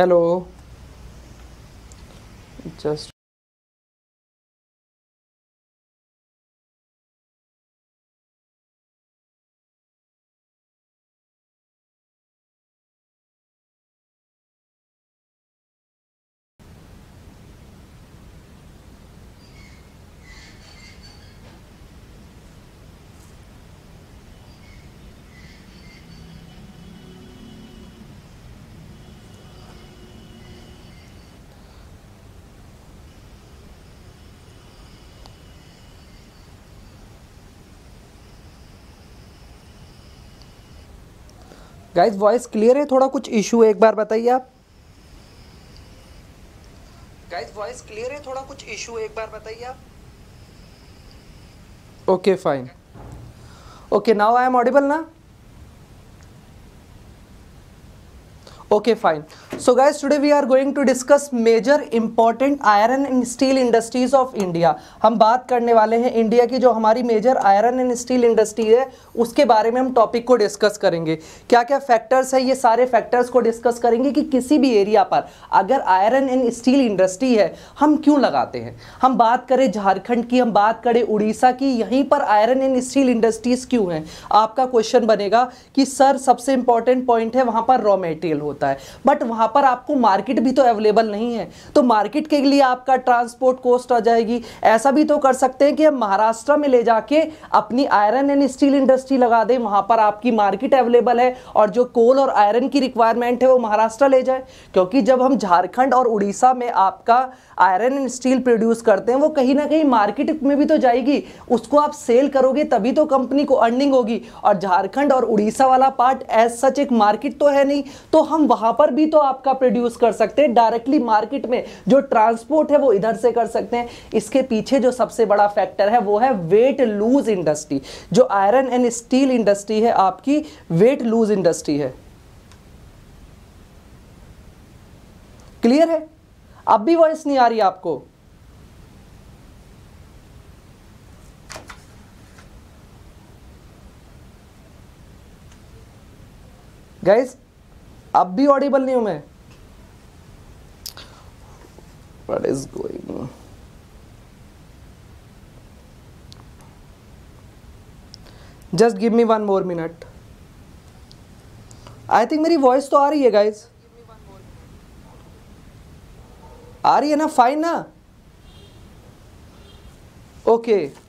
hello just guys voice clear है थोड़ा कुछ इशू है एक बार बताइए आप गाइज वॉइस क्लियर है थोड़ा कुछ इशू है एक बार बताइए आप okay fine okay now I am audible ना okay fine so guys today we are going to discuss major important iron and steel industries of India हम बात करने वाले हैं इंडिया की जो हमारी major iron and steel industry है उसके बारे में हम टॉपिक को डिस्कस करेंगे क्या क्या फैक्टर्स है ये सारे फैक्टर्स को डिस्कस करेंगे कि किसी भी एरिया पर अगर आयरन एंड स्टील इंडस्ट्री है हम क्यों लगाते हैं हम बात करें झारखंड की हम बात करें उड़ीसा की यहीं पर आयरन एंड स्टील इंडस्ट्रीज क्यों हैं आपका क्वेश्चन बनेगा कि सर सबसे इंपॉर्टेंट पॉइंट है वहाँ पर रॉ मेटेरियल होता होता है बट वहाँ पर आपको मार्केट भी तो अवेलेबल नहीं है तो मार्केट के लिए आपका ट्रांसपोर्ट कॉस्ट आ जाएगी ऐसा भी तो कर सकते हैं कि हम महाराष्ट्र में ले जाके अपनी आयरन एंड स्टील इंडस्ट्री लगा दें वहाँ पर आपकी मार्केट अवेलेबल है और जो कोल और आयरन की रिक्वायरमेंट है वो महाराष्ट्र ले जाए क्योंकि जब हम झारखंड और उड़ीसा में आपका आयरन एंड स्टील प्रोड्यूस करते हैं वो कहीं ना कहीं मार्केट में भी तो जाएगी उसको आप सेल करोगे तभी तो कंपनी को अर्निंग होगी और झारखंड और उड़ीसा वाला पार्ट एज सच एक मार्केट तो है नहीं तो हम वहां पर भी तो आपका प्रोड्यूस कर सकते हैं डायरेक्टली मार्केट में जो ट्रांसपोर्ट है वो इधर से कर सकते हैं इसके पीछे जो सबसे बड़ा फैक्टर है वो है वेट लूज इंडस्ट्री जो आयरन एंड स्टील इंडस्ट्री है आपकी वेट लूज इंडस्ट्री है क्लियर है अब भी वॉइस नहीं आ रही आपको गाइस अब भी ऑडिबल नहीं हूं मैं what is going just give me one more minute I think मेरी वॉइस तो आ रही है गाइज आ रही है ना फाइन ना ओके okay.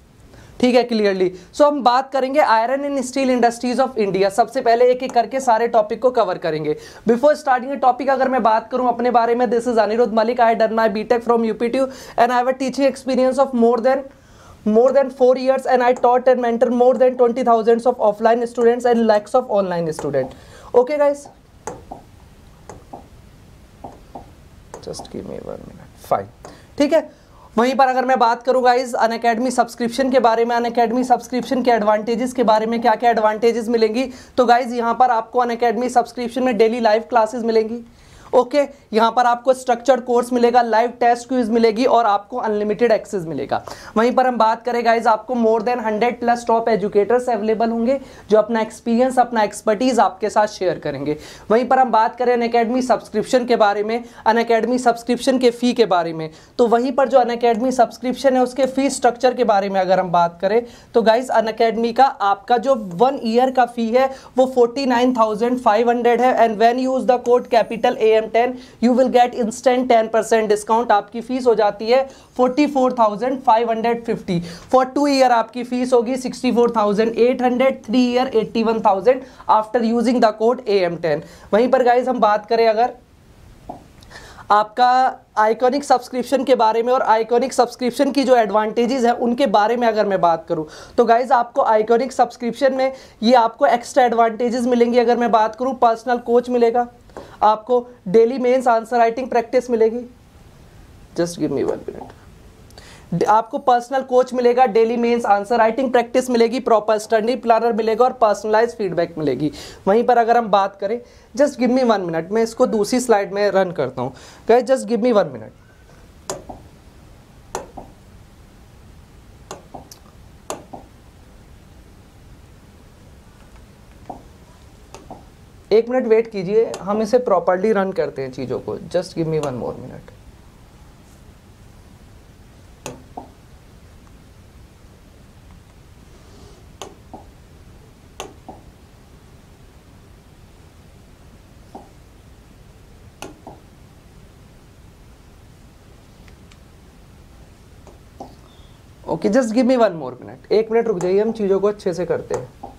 ठीक है क्लियरली सो so, हम बात करेंगे iron and steel industries of India सबसे पहले एक एक करके सारे टॉपिक को कवर करेंगे बिफोर स्टार्टिंग टॉपिक अगर मैं बात करूं अपने बारे में this is Anirudh Malik I done my B Tech from UPTU and I have teaching experience of more than more than 4 years and I taught and mentor more than 20,000 of offline students and lakhs of online student Okay guys? Just give me one minute. Fine. ठीक है वहीं पर अगर मैं बात करूँ guys अन Unacademy subscription के बारे में अन अकेडमी सब्सक्रिप्शन के एडवांटेजेस के बारे में क्या क्या एडवांटेजेस मिलेंगी तो गाइज यहाँ पर आपको अन अकेडमी सब्सक्रिप्शन में डेली लाइव क्लासेज मिलेंगी ओके यहाँ पर आपको स्ट्रक्चर कोर्स मिलेगा लाइव टेस्ट क्यूज मिलेगी और आपको अनलिमिटेड एक्सेस मिलेगा वहीं पर हम बात करें गाइज आपको more than hundred plus top educators available होंगे जो अपना एक्सपीरियंस अपना एक्सपर्टीज आपके साथ शेयर करेंगे वहीं पर हम बात करें अन सब्सक्रिप्शन के बारे में अन अकेडमी सब्सक्रिप्शन के फ़ी के बारे में तो वहीं पर जो अन सब्सक्रिप्शन है उसके फ़ी स्ट्रक्चर के बारे में अगर हम बात करें तो गाइज अन का आपका जो वन ईयर का फ़ी है वो फोर्टी है and when use the code capital A M ten you will get instant ten percent discount आपकी फीस हो जाती है forty four thousand five hundred fifty for two year आपकी फीस होगी sixty four thousand eight hundred three year eighty one thousand after using the code A M ten वहीं पर guys हम बात करें अगर आपका आइकॉनिक सब्सक्रिप्शन के बारे में और आइकॉनिक सब्सक्रिप्शन की जो एडवांटेजेस है उनके बारे में अगर मैं बात करूं तो गाइज़ आपको आइकॉनिक सब्सक्रिप्शन में ये आपको एक्स्ट्रा एडवांटेजेस मिलेंगी अगर मैं बात करूं पर्सनल कोच मिलेगा आपको daily mains answer writing practice मिलेगी just give me one minute आपको पर्सनल कोच मिलेगा daily mains answer writing practice मिलेगी प्रॉपर स्टडी प्लानर मिलेगा और पर्सनलाइज फीडबैक मिलेगी वहीं पर अगर हम बात करें just give me one minute मैं इसको दूसरी स्लाइड में रन करता हूँ गए just give me one minute एक मिनट वेट कीजिए हम इसे प्रॉपरली रन करते हैं चीज़ों को just give me one more minute okay just give me one more minute एक मिनट रुक जाइए हम चीज़ों को अच्छे से करते हैं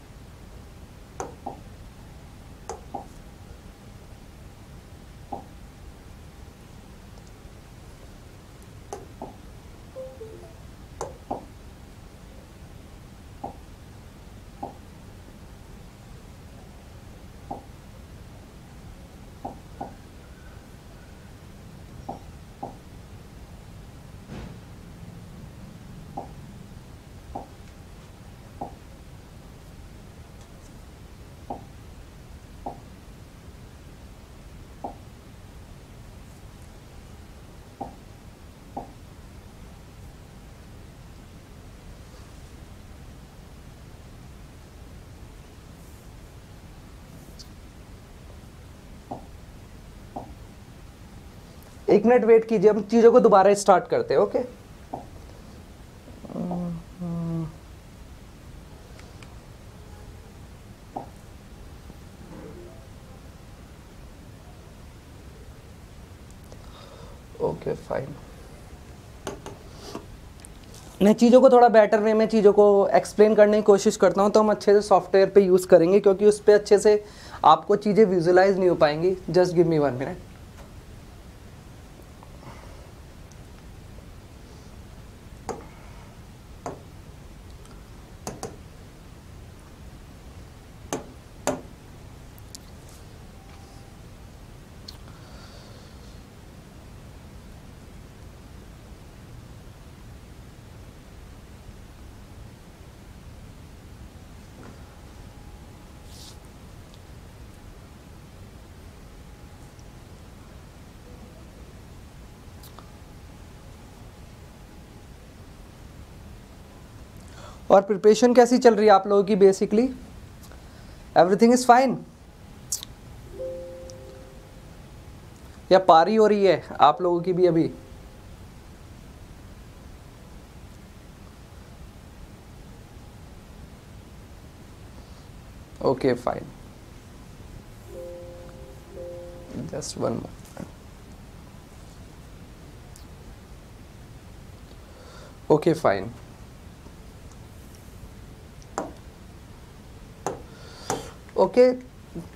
एक मिनट वेट कीजिए हम चीज़ों को दोबारा स्टार्ट करते हैं ओके ओके फाइन मैं चीज़ों को थोड़ा बेटर वे में चीज़ों को एक्सप्लेन करने की कोशिश करता हूँ तो हम अच्छे से सॉफ्टवेयर पे यूज़ करेंगे क्योंकि उस पर अच्छे से आपको चीज़ें विजुलाइज नहीं हो पाएंगी just give me one minute और प्रिपरेशन कैसी चल रही है आप लोगों की बेसिकली एवरीथिंग इज़ फाइन या पारी हो रही है आप लोगों की भी अभी okay fine just one more okay fine okay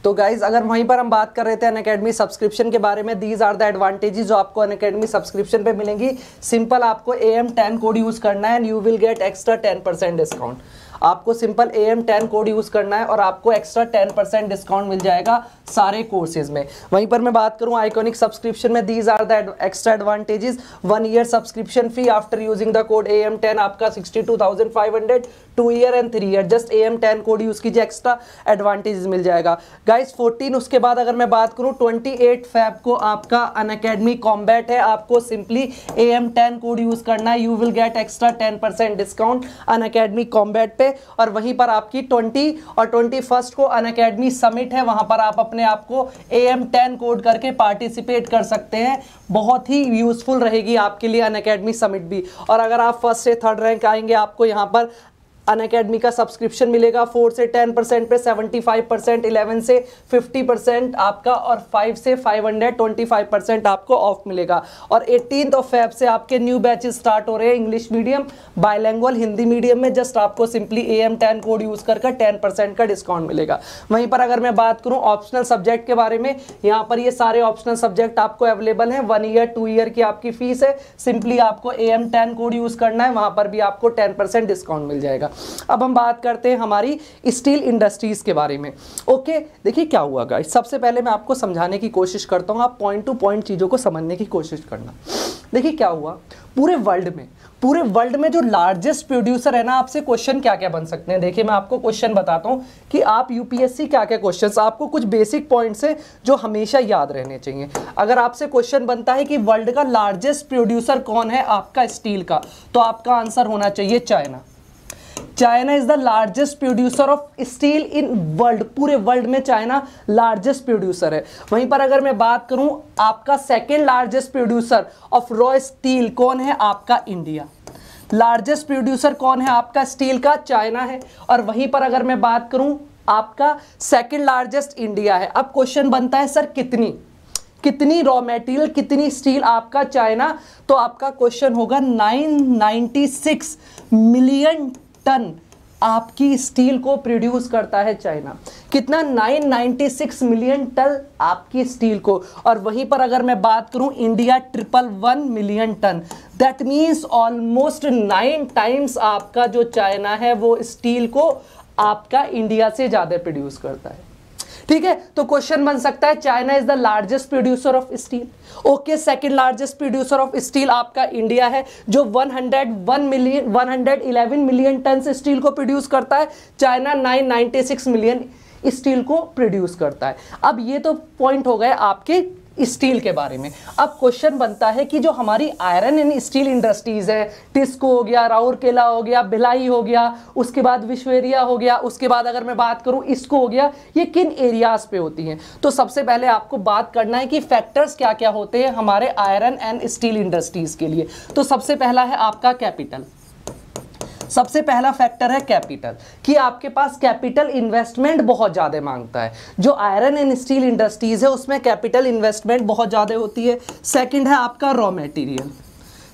तो गाइज अगर वहीं पर हम बात कर रहे थे अन अकेडमी सब्सक्रिप्शन के बारे में दीज आर द एडवांटेजेस जो आपको अन अकेडमी सब्सक्रिप्शन पे मिलेंगी सिंपल आपको A M ten code use करना है and you will get extra ten percent discount आपको simple A M ten code use करना है और आपको एक्स्ट्रा टेन परसेंट डिस्काउंट मिल जाएगा सारे कोर्सेज में वहीं पर मैं बात करूं आइकॉनिक सब्सक्रिप्शन में these are the extra advantages one year subscription fee after using the code A M ten आपका sixty two thousand five hundred two year and three year just A M ten code use कीजिए extra advantages मिल जाएगा guys fourteen उसके बाद अगर मैं बात करूँ ट्वेंटी एट फैब को आपका अन अकेडमी कॉम्बैट है आपको simply A M ten code use करना है you will get extra ten percent discount Unacademy combat पे से और वहीं पर आपकी ट्वेंटी और ट्वेंटी फर्स्ट को अन अकेडमी समिट है वहां पर आप अपने आप को ए एम टेन कोड करके पार्टिसिपेट कर सकते हैं बहुत ही यूजफुल रहेगी आपके लिए अन अकेडमी समिट भी और अगर आप फर्स्ट से थर्ड रैंक आएंगे आपको यहाँ पर अन अकेडमी का सब्सक्रिप्शन मिलेगा फोर से टेन परसेंट पे सेवेंटी फाइव परसेंट इलेवन से फिफ्टी परसेंट आपका और फाइव से five hundred twenty five percent आपको ऑफ मिलेगा और एटीन ऑफ फेब से आपके न्यू बैचेस स्टार्ट हो रहे हैं English medium bilingual Hindi medium में जस्ट आपको simply A M ten code use कर टेन परसेंट का डिस्काउंट मिलेगा वहीं पर अगर मैं बात करूँ ऑप्शनल सब्जेक्ट के बारे में यहाँ पर ये सारे ऑप्शनल सब्जेक्ट आपको अवेलेबल है वन ईयर टू ईयर की आपकी फीस है सिंपली आपको A M ten code use करना है वहाँ पर भी आपको टेन परसेंट डिस्काउंट मिल जाएगा अब हम बात करते हैं हमारी स्टील इंडस्ट्रीज़ के बारे में ओके देखिए क्या हुआ गाइस सबसे पहले मैं आपको समझाने की कोशिश करता हूँ आप पॉइंट टू पॉइंट चीज़ों को समझने की कोशिश करना देखिए क्या हुआ पूरे वर्ल्ड में पूरे वर्ल्ड में जो लार्जेस्ट प्रोड्यूसर है ना आपसे क्वेश्चन क्या क्या बन सकते हैं देखिए मैं आपको क्वेश्चन बताता हूँ कि आप यूपीएससी क्या क्या क्वेश्चन आपको कुछ बेसिक पॉइंट्स हैं जो हमेशा याद रहने चाहिए अगर आपसे क्वेश्चन बनता है कि वर्ल्ड का लार्जेस्ट प्रोड्यूसर कौन है आपका स्टील का तो आपका आंसर होना चाहिए China China is the largest producer of steel in world पूरे वर्ल्ड में चाइना लार्जेस्ट प्रोड्यूसर है वहीं पर अगर मैं बात करूं आपका second largest producer of raw steel कौन है आपका इंडिया लार्जेस्ट प्रोड्यूसर कौन है आपका स्टील का चाइना है और वहीं पर अगर मैं बात करूं आपका सेकेंड लार्जेस्ट इंडिया है अब क्वेश्चन बनता है सर कितनी कितनी रॉ मटेरियल कितनी स्टील आपका चाइना तो आपका क्वेश्चन होगा 996 मिलियन टन आपकी स्टील को प्रोड्यूस करता है चाइना कितना 996 मिलियन टन आपकी स्टील को और वहीं पर अगर मैं बात करूं India triple one million ton that means almost nine times आपका जो चाइना है वो स्टील को आपका इंडिया से ज़्यादा प्रोड्यूस करता है ठीक है तो क्वेश्चन बन सकता है China is the largest producer of steel okay second largest producer of steel आपका इंडिया है जो 101 मिलियन 111 मिलियन टन स्टील को प्रोड्यूस करता है चाइना 996 मिलियन स्टील को प्रोड्यूस करता है अब ये तो पॉइंट हो गए आपके स्टील के बारे में अब क्वेश्चन बनता है कि जो हमारी आयरन एंड स्टील इंडस्ट्रीज़ है टिस्को हो गया राउरकेला हो गया भिलाई हो गया उसके बाद विश्वेरिया हो गया उसके बाद अगर मैं बात करूँ इसको हो गया ये किन एरियाज़ पे होती हैं तो सबसे पहले आपको बात करना है कि फैक्टर्स क्या क्या होते हैं हमारे आयरन एंड स्टील इंडस्ट्रीज़ के लिए तो सबसे पहला है आपका कैपिटल सबसे पहला फैक्टर है कैपिटल कि आपके पास कैपिटल इन्वेस्टमेंट बहुत ज़्यादा मांगता है जो आयरन एंड स्टील इंडस्ट्रीज़ है उसमें कैपिटल इन्वेस्टमेंट बहुत ज़्यादा होती है सेकंड है आपका रॉ मटेरियल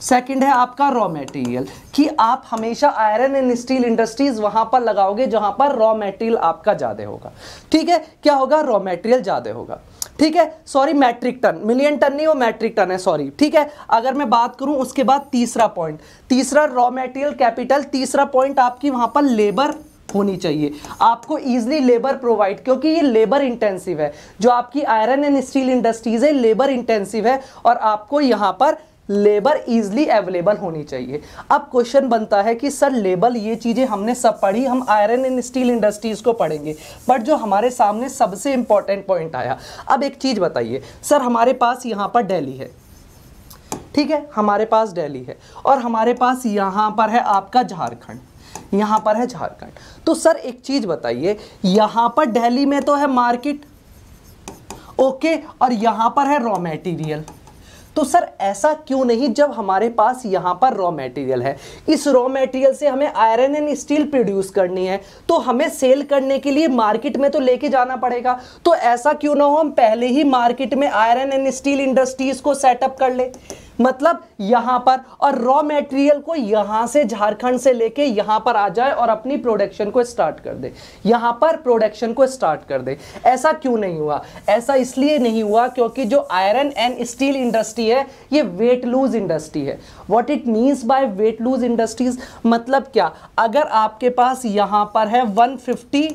सेकंड है आपका रॉ मटेरियल कि आप हमेशा आयरन एंड स्टील इंडस्ट्रीज वहां पर लगाओगे जहां पर रॉ मटेरियल आपका ज़्यादा होगा ठीक है क्या होगा रॉ मटेरियल ज़्यादा होगा ठीक है sorry metric ton million ton नहीं वो मैट्रिक टन है सॉरी ठीक है अगर मैं बात करूं उसके बाद तीसरा पॉइंट तीसरा रॉ मेटेरियल कैपिटल तीसरा पॉइंट आपकी वहां पर लेबर होनी चाहिए आपको इजिली लेबर प्रोवाइड क्योंकि ये लेबर इंटेंसिव है जो आपकी आयरन एंड स्टील इंडस्ट्रीज है लेबर इंटेंसिव है और आपको यहां पर लेबर इजली अवेलेबल होनी चाहिए अब क्वेश्चन बनता है कि सर लेबल ये चीज़ें हमने सब पढ़ी हम आयरन एंड स्टील इंडस्ट्रीज़ को पढ़ेंगे बट जो हमारे सामने सबसे इम्पॉर्टेंट पॉइंट आया अब एक चीज़ बताइए सर हमारे पास यहाँ पर डेली है ठीक है हमारे पास डेली है और हमारे पास यहाँ पर है आपका झारखंड यहाँ पर है झारखंड तो सर एक चीज़ बताइए यहाँ पर दिल्ली में तो है मार्केट ओके और यहाँ पर है रॉ मेटीरियल तो सर ऐसा क्यों नहीं जब हमारे पास यहां पर रॉ मटेरियल है इस रॉ मटेरियल से हमें आयरन एंड स्टील प्रोड्यूस करनी है तो हमें सेल करने के लिए मार्केट में तो लेके जाना पड़ेगा तो ऐसा क्यों ना हो हम पहले ही मार्केट में आयरन एंड स्टील इंडस्ट्रीज को सेटअप कर ले मतलब यहाँ पर और रॉ मेटेरियल को यहाँ से झारखंड से लेके यहाँ पर आ जाए और अपनी प्रोडक्शन को स्टार्ट कर दे यहाँ पर प्रोडक्शन को स्टार्ट कर दे ऐसा क्यों नहीं हुआ ऐसा इसलिए नहीं हुआ क्योंकि जो आयरन एंड स्टील इंडस्ट्री है ये वेट लूज इंडस्ट्री है what it means by weight lose industries मतलब क्या अगर आपके पास यहाँ पर है 150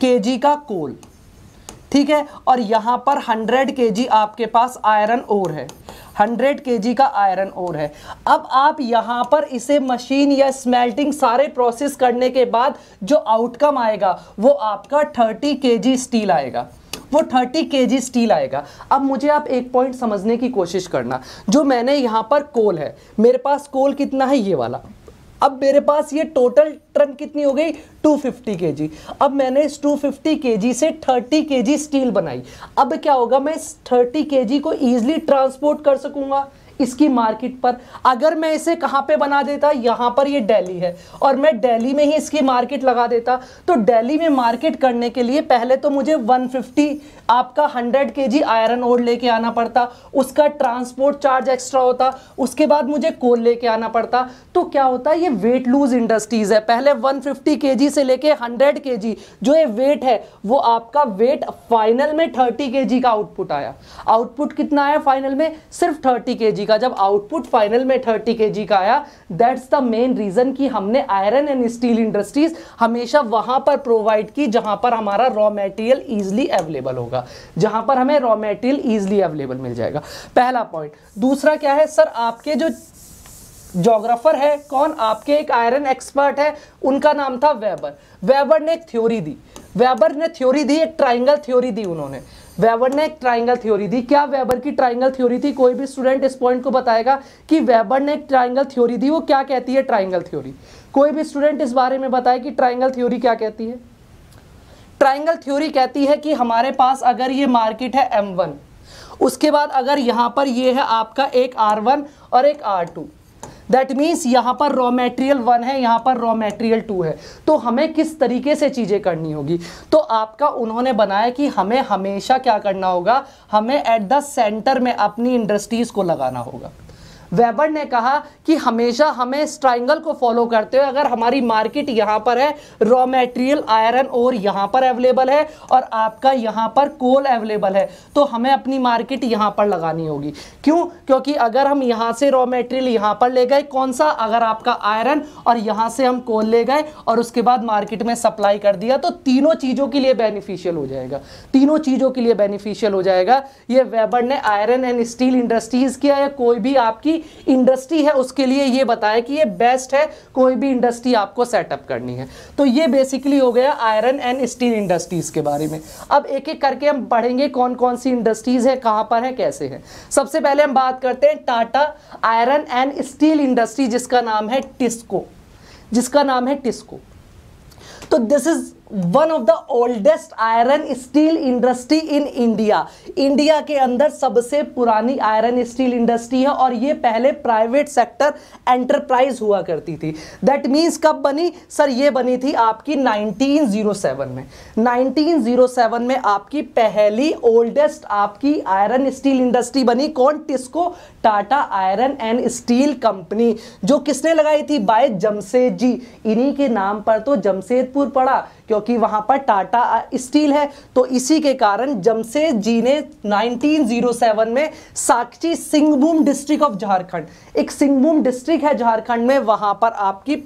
केजी का कोल ठीक है और यहाँ पर 100 के आपके पास आयरन ओर है 100 के का आयरन ओर है अब आप यहाँ पर इसे मशीन या स्मेल्टिंग सारे प्रोसेस करने के बाद जो आउटकम आएगा वो आपका 30 के स्टील आएगा वो 30 के स्टील आएगा अब मुझे आप एक पॉइंट समझने की कोशिश करना जो मैंने यहाँ पर कोल है मेरे पास कोल कितना है ये वाला अब मेरे पास ये टोटल ट्रंक कितनी हो गई 250 जी अब मैंने इस 250 जी से 30 जी स्टील बनाई अब क्या होगा मैं इस 30 जी को ईजिली ट्रांसपोर्ट कर सकूंगा इसकी मार्केट पर अगर मैं इसे कहाँ पे बना देता यहाँ पर ये दिल्ली है और मैं दिल्ली में ही इसकी मार्केट लगा देता तो दिल्ली में मार्केट करने के लिए पहले तो मुझे 150 आपका 100 के जी आयरन ओर लेके आना पड़ता उसका ट्रांसपोर्ट चार्ज एक्स्ट्रा होता उसके बाद मुझे कोल लेके आना पड़ता तो क्या होता है ये वेट लूज इंडस्ट्रीज़ है पहले वन फिफ्टी से लेके हंड्रेड के जो ये वेट है वो आपका वेट फाइनल में थर्टी के का आउटपुट आया आउटपुट कितना आया फाइनल में सिर्फ थर्टी के का जब आउटपुट फाइनल में थर्टी के का आया दैट्स द मेन रीज़न कि हमने आयरन एंड स्टील इंडस्ट्रीज हमेशा वहां पर प्रोवाइड की जहां पर हमारा रॉ मेटेरियल ईजिली अवेलेबल होगा जहां पर हमें रॉ मेटेरियल ईजिली अवेलेबल मिल जाएगा पहला पॉइंट दूसरा क्या है सर आपके जो जोग्राफर है कौन आपके एक आयरन एक्सपर्ट है उनका नाम था वेबर वेबर ने एक थ्योरी दी वेबर ने थ्योरी दी एक ट्राइंगल थ्योरी दी उन्होंने वेबर ने एक ट्राइंगल थ्योरी दी क्या वेबर की ट्राइंगल थ्योरी थी कोई भी स्टूडेंट इस पॉइंट को बताएगा कि वेबर ने एक ट्राइंगल थ्योरी दी वो क्या कहती है ट्राइंगल थ्योरी कोई भी स्टूडेंट इस बारे में बताए कि ट्राइंगल थ्योरी क्या कहती है ट्राइंगल थ्योरी कहती है कि हमारे पास अगर ये मार्केट है एम उसके बाद अगर यहाँ पर ये है आपका एक आर और एक आर दैट मीन्स यहाँ पर रॉ मेटेरियल वन है यहाँ पर रॉ मेटेरियल टू है तो हमें किस तरीके से चीज़ें करनी होगी तो आपका उन्होंने बनाया कि हमें हमेशा क्या करना होगा हमें एट द सेंटर में अपनी इंडस्ट्रीज़ को लगाना होगा वेबर ने कहा कि हमेशा हमें स्ट्राइंगल को फॉलो करते हुए अगर हमारी मार्केट यहाँ पर है रॉ मटेरियल आयरन और यहाँ पर अवेलेबल है और आपका यहाँ पर कोल अवेलेबल है तो हमें अपनी मार्केट यहाँ पर लगानी होगी क्यों क्योंकि अगर हम यहाँ से रॉ मटेरियल यहाँ पर ले गए कौन सा अगर आपका आयरन और यहाँ से हम कोल ले गए और उसके बाद मार्केट में सप्लाई कर दिया तो तीनों चीज़ों के लिए बेनिफिशियल हो जाएगा तीनों चीज़ों के लिए बेनिफिशियल हो जाएगा ये वेबर ने आयरन एंड स्टील इंडस्ट्रीज़ किया या कोई भी आपकी इंडस्ट्री है उसके लिए ये बताया कि ये बेस्ट है कोई भी इंडस्ट्री आपको सेटअप करनी है तो ये बेसिकली हो गया आयरन एंड स्टील इंडस्ट्रीज़ के बारे में अब एक एक करके हम पढ़ेंगे कौन कौन सी इंडस्ट्रीज़ है कहाँ पर है कैसे है सबसे पहले हम बात करते हैं Tata iron and steel industry जिसका नाम है टिस्को जिसका नाम है टिस्को तो this is one of the oldest iron steel industry in India India के अंदर सबसे पुरानी आयरन स्टील इंडस्ट्री है और ये पहले प्राइवेट सेक्टर एंटरप्राइज हुआ करती थी दैट मीन्स कब बनी सर ये बनी थी आपकी 1907 में 1907 में आपकी पहली ओल्डेस्ट आपकी आयरन स्टील इंडस्ट्री बनी कौन TISCO Tata iron and steel company जो किसने लगाई थी बाय जमशेद जी इन्हीं के नाम पर तो जमशेदपुर पड़ा क्योंकि वहां पर टाटा स्टील है तो इसी के कारण जमशेद जी ने 1907 में साक्षी सिंहभूम डिस्ट्रिक्ट ऑफ झारखंड एक सिंहभूम डिस्ट्रिक्ट है झारखंड में वहां पर आपकी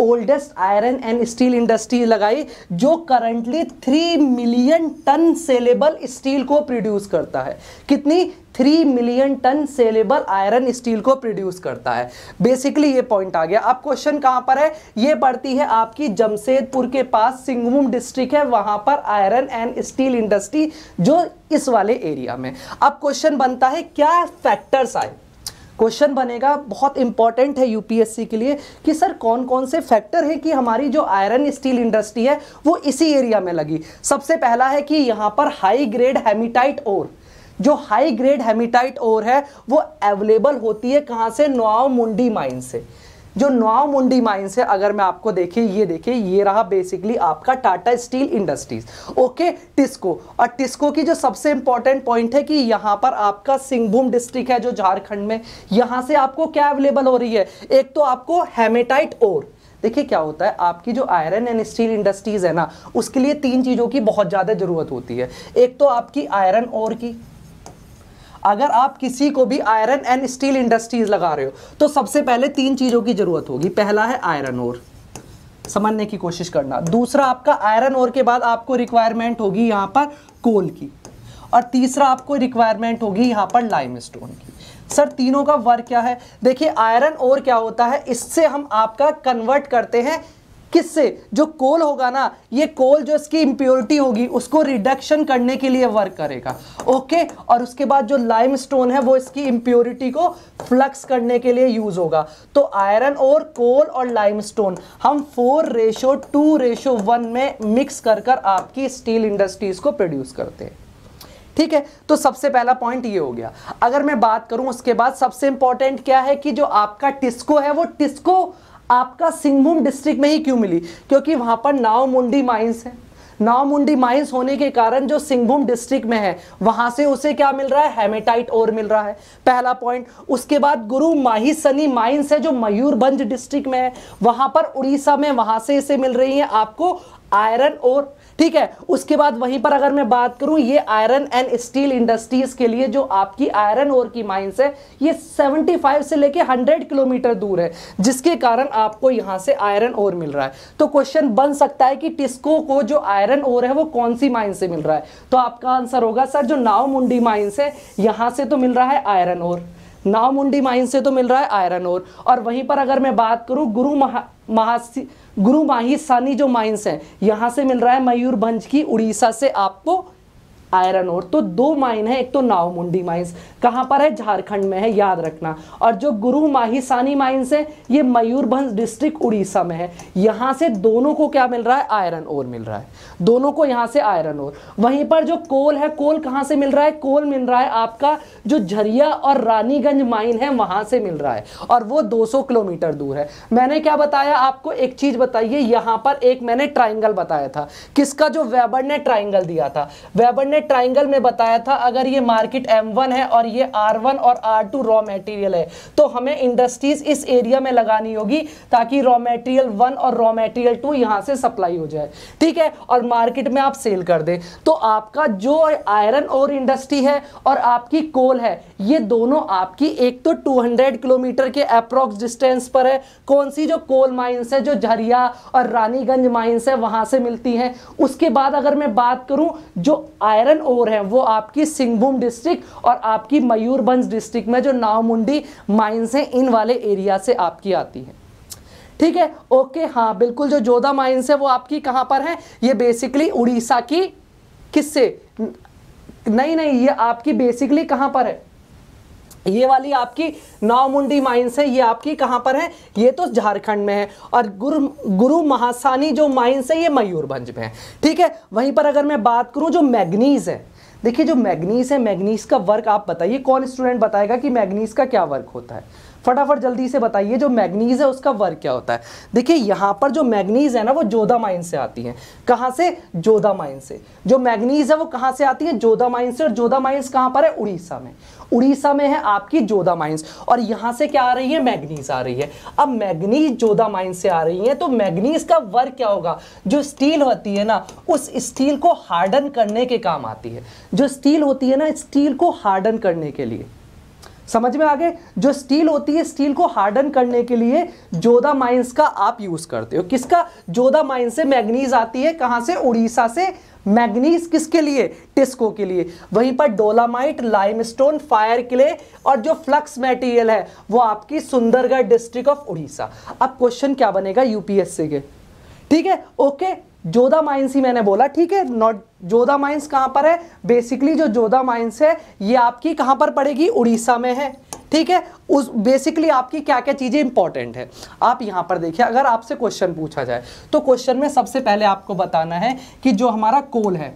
oldest iron and steel industry लगाई जो currently three million ton saleable steel को प्रोड्यूस करता है कितनी three million ton saleable iron steel को प्रोड्यूस करता है बेसिकली ये पॉइंट आ गया अब क्वेश्चन कहाँ पर है ये पड़ती है आपकी जमशेदपुर के पास सिंगमुम डिस्ट्रिक्ट है वहाँ पर आयरन एंड स्टील इंडस्ट्री जो इस वाले एरिया में अब क्वेश्चन बनता है क्या फैक्टर्स आए क्वेश्चन बनेगा बहुत इंपॉर्टेंट है यूपीएससी के लिए कि सर कौन कौन से फैक्टर हैं कि हमारी जो आयरन स्टील इंडस्ट्री है वो इसी एरिया में लगी सबसे पहला है कि यहाँ पर हाई ग्रेड हेमिटाइट और जो हाई ग्रेड हेमिटाइट और है वो अवेलेबल होती है कहाँ से नोआव मुंडी माइन से जो नौ मुंडी माइंस है अगर मैं आपको देखे ये देखे ये रहा बेसिकली आपका Tata steel industries okay TISCO और टिस्को की जो सबसे इंपॉर्टेंट पॉइंट है कि यहाँ पर आपका सिंहभूम डिस्ट्रिक्ट है जो झारखंड में यहां से आपको क्या अवेलेबल हो रही है एक तो आपको हेमेटाइट और देखिए क्या होता है आपकी जो आयरन एंड स्टील इंडस्ट्रीज है ना उसके लिए तीन चीज़ों की बहुत ज़्यादा ज़रूरत होती है एक तो आपकी आयरन और की अगर आप किसी को भी आयरन एंड स्टील इंडस्ट्रीज लगा रहे हो तो सबसे पहले तीन चीज़ों की ज़रूरत होगी पहला है आयरन और समझने की कोशिश करना दूसरा आपका आयरन और के बाद आपको रिक्वायरमेंट होगी यहां पर कोल की और तीसरा आपको रिक्वायरमेंट होगी यहां पर लाइम स्टोन की सर तीनों का वर्क क्या है देखिए आयरन और क्या होता है इससे हम आपका कन्वर्ट करते हैं किससे जो कोल होगा ना ये कोल जो इसकी इंप्योरिटी होगी उसको रिडक्शन करने के लिए वर्क करेगा ओके और उसके बाद जो लाइम स्टोन है वो इसकी इंप्योरिटी को फ्लक्स करने के लिए यूज होगा तो आयरन और कोल और लाइम स्टोन हम four ratio two ratio one में मिक्स कर कर आपकी स्टील इंडस्ट्रीज को प्रोड्यूस करते हैं ठीक है तो सबसे पहला पॉइंट ये हो गया अगर मैं बात करूं उसके बाद सबसे इंपॉर्टेंट क्या है कि जो आपका टिस्को है वो टिस्को आपका सिंहभूम डिस्ट्रिक्ट में ही क्यों मिली क्योंकि वहां पर नाव मुंडी माइंस है नाव मुंडी माइंस होने के कारण जो सिंहभूम डिस्ट्रिक्ट में है वहां से उसे क्या मिल रहा है हेमेटाइट और मिल रहा है पहला पॉइंट उसके बाद गुरु माही सनी माइंस है जो मयूरभंज डिस्ट्रिक्ट में है वहां पर उड़ीसा में वहां से इसे मिल रही है आपको आयरन और ठीक है उसके बाद वहीं पर अगर मैं बात करूं ये आयरन एंड स्टील इंडस्ट्रीज के लिए जो आपकी आयरन ओर की माइंस है ये 75 से लेके 100 किलोमीटर दूर है जिसके कारण आपको यहां से आयरन ओर मिल रहा है तो क्वेश्चन बन सकता है कि टिस्को को जो आयरन ओर है वो कौन सी माइन से मिल रहा है तो आपका आंसर होगा सर जो मुंडी माइन्स है यहां से तो मिल रहा है आयरन ओर मुंडी माइन से तो मिल रहा है आयरन ओर और वहीं पर अगर मैं बात करूं गुरु महा महासी माही सानी जो माइंस है यहां से मिल रहा है मयूरभंज की उड़ीसा से आपको आयरन और तो दो माइन है एक तो नावमुंडी माइंस कहाँ पर है झारखंड में है याद रखना और जो गुरु माही सानी माइंस है ये मयूरभंज डिस्ट्रिक्ट उड़ीसा में है यहाँ से दोनों को क्या मिल रहा है आयरन और मिल रहा है दोनों को यहाँ से आयरन और वहीं पर जो कोल है कोल कहाँ से मिल रहा है कोल मिल रहा है आपका जो झरिया और रानीगंज माइन है वहाँ से मिल रहा है और वो दो किलोमीटर दूर है मैंने क्या बताया आपको एक चीज़ बताइए यहाँ पर एक मैंने ट्राइंगल बताया था किसका जो वेबर ने ट्राइंगल दिया था वेबर ने ट्राइंगल में बताया था अगर ये मार्केट M1 है और ये R1 और R2 टू रॉ मटेरियल है तो हमें इंडस्ट्रीज इस एरिया में लगानी होगी ताकि रॉ मटेरियल वन और रॉ मटेरियल टू यहाँ से सप्लाई हो जाए ठीक है और मार्केट में आप सेल कर दें तो आपका जो आयरन और इंडस्ट्री है और आपकी कोल है ये दोनों आपकी एक तो 200 किलोमीटर के अप्रोक्स डिस्टेंस पर है कौन सी जो कोल माइंस है जो झरिया और रानीगंज माइंस है वहाँ से मिलती हैं उसके बाद अगर मैं बात करूँ जो आयरन आयरन ओर है वो आपकी सिंहभूम डिस्ट्रिक्ट और आपकी मयूरभंज डिस्ट्रिक्ट में जो नावमुंडी माइंस हैं इन वाले एरिया से आपकी आती है ठीक है ओके हाँ बिल्कुल जो जोधा माइंस है वो आपकी कहाँ पर है ये बेसिकली उड़ीसा की किससे नहीं नहीं ये आपकी बेसिकली कहाँ पर है ये वाली आपकी नौमुंडी माइंस है ये आपकी कहाँ पर है ये तो झारखंड में है और गुरु गुरु महासानी जो माइंस है ये मयूरभंज में है ठीक है वहीं पर अगर मैं बात करूँ जो मैग्नीज है देखिए जो मैग्नीज है मैग्नीज का वर्क आप बताइए कौन स्टूडेंट बताएगा कि मैग्नीज का क्या वर्क होता है फटाफट जल्दी से बताइए जो मैग्नीज है उसका वर्क क्या होता है देखिए यहाँ पर जो मैग्नीज है ना वो जोधा माइन से आती है कहाँ से जोधा माइन से जो मैग्नीज है वो कहाँ से आती है जोधा माइन से और जोधा माइन्स कहाँ पर है उड़ीसा में उड़ीसा में है आपकी जोधा माइंस और यहाँ से क्या आ रही है मैग्नीज आ रही है अब मैग्नीज जोधा माइन्स से आ रही है तो मैग्नीज का वर्क क्या होगा जो स्टील होती है ना उस स्टील को हार्डन करने के काम आती है जो स्टील होती है ना स्टील को हार्डन करने के लिए समझ में आ गए जो स्टील होती है स्टील को हार्डन करने के लिए जोधा माइंस का आप यूज करते हो किसका जोधा माइन से मैग्नीज आती है कहां से उड़ीसा से मैग्नीज किसके लिए टिस्को के लिए वहीं पर डोलामाइट लाइमस्टोन फायर क्ले और जो फ्लक्स मटेरियल है वो आपकी सुंदरगढ़ डिस्ट्रिक्ट ऑफ उड़ीसा अब क्वेश्चन क्या बनेगा यूपीएससी के ठीक है ओके जोधा माइंस ही मैंने बोला ठीक है नॉट जोधा माइंस कहां पर है बेसिकली जो जोधा माइंस है ये आपकी कहां पर पड़ेगी उड़ीसा में है ठीक है उस बेसिकली आपकी क्या क्या चीज़ें इंपॉर्टेंट है आप यहां पर देखिए अगर आपसे क्वेश्चन पूछा जाए तो क्वेश्चन में सबसे पहले आपको बताना है कि जो हमारा कोल है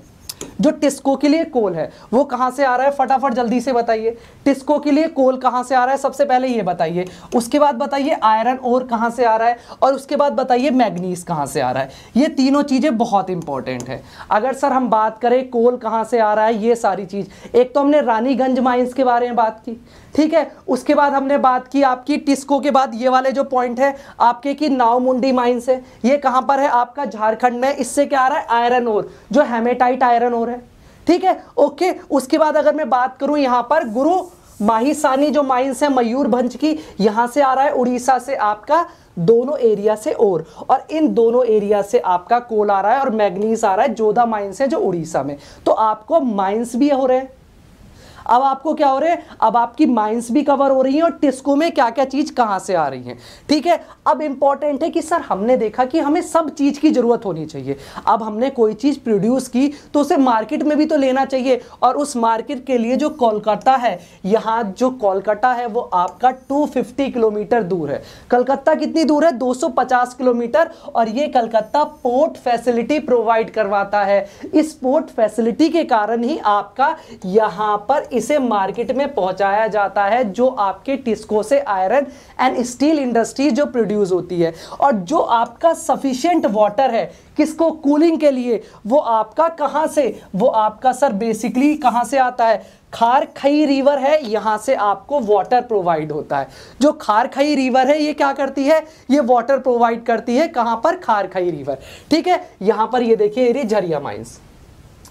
जो टिस्को के लिए कोल है वो कहां से आ रहा है फटाफट जल्दी से बताइए टिस्को के लिए कोल कहां से आ रहा है सबसे पहले ये बताइए उसके बाद बताइए आयरन और कहां से आ रहा है और उसके बाद बताइए मैग्नीस कहां से आ रहा है ये तीनों चीज़ें बहुत इंपॉर्टेंट है अगर सर हम बात करें कोल कहां से आ रहा है ये सारी चीज़ एक तो हमने रानीगंज माइंस के बारे में बात की ठीक है उसके बाद हमने बात की आपकी टिस्को के बाद ये वाले जो पॉइंट है आपके की नावमुंडी माइंस है ये कहां पर है आपका झारखंड में इससे क्या आ रहा है आयरन और जो हेमेटाइट आयरन नारायण और है ठीक है ओके उसके बाद अगर मैं बात करूं यहां पर गुरु माही सानी जो माइंस है भंज की यहां से आ रहा है उड़ीसा से आपका दोनों एरिया से और और इन दोनों एरिया से आपका कोल आ रहा है और मैग्नीस आ रहा है जोधा माइंस है जो उड़ीसा में तो आपको माइंस भी हो रहे हैं अब आपको क्या हो रहा है अब आपकी माइंस भी कवर हो रही है और टिस्को में क्या क्या चीज़ कहाँ से आ रही है ठीक है अब इंपॉर्टेंट है कि सर हमने देखा कि हमें सब चीज़ की ज़रूरत होनी चाहिए अब हमने कोई चीज़ प्रोड्यूस की तो उसे मार्केट में भी तो लेना चाहिए और उस मार्केट के लिए जो कोलकाता है यहाँ जो कोलकाता है वो आपका टू किलोमीटर दूर है कलकत्ता कितनी दूर है दो किलोमीटर और ये कलकत्ता पोर्ट फैसिलिटी प्रोवाइड करवाता है इस पोर्ट फैसिलिटी के कारण ही आपका यहाँ पर इसे मार्केट में पहुंचाया जाता है जो आपके टिस्को से आयरन एंड स्टील इंडस्ट्री जो प्रोड्यूस होती है और जो आपका सफिशियंट वाटर है किसको कूलिंग के लिए वो आपका कहाँ से वो आपका सर बेसिकली कहाँ से आता है खार खई रिवर है यहाँ से आपको वाटर प्रोवाइड होता है जो खार खई रिवर है ये क्या करती है ये वाटर प्रोवाइड करती है कहाँ पर खार खई रिवर ठीक है यहाँ पर ये देखिए ये झरिया माइंस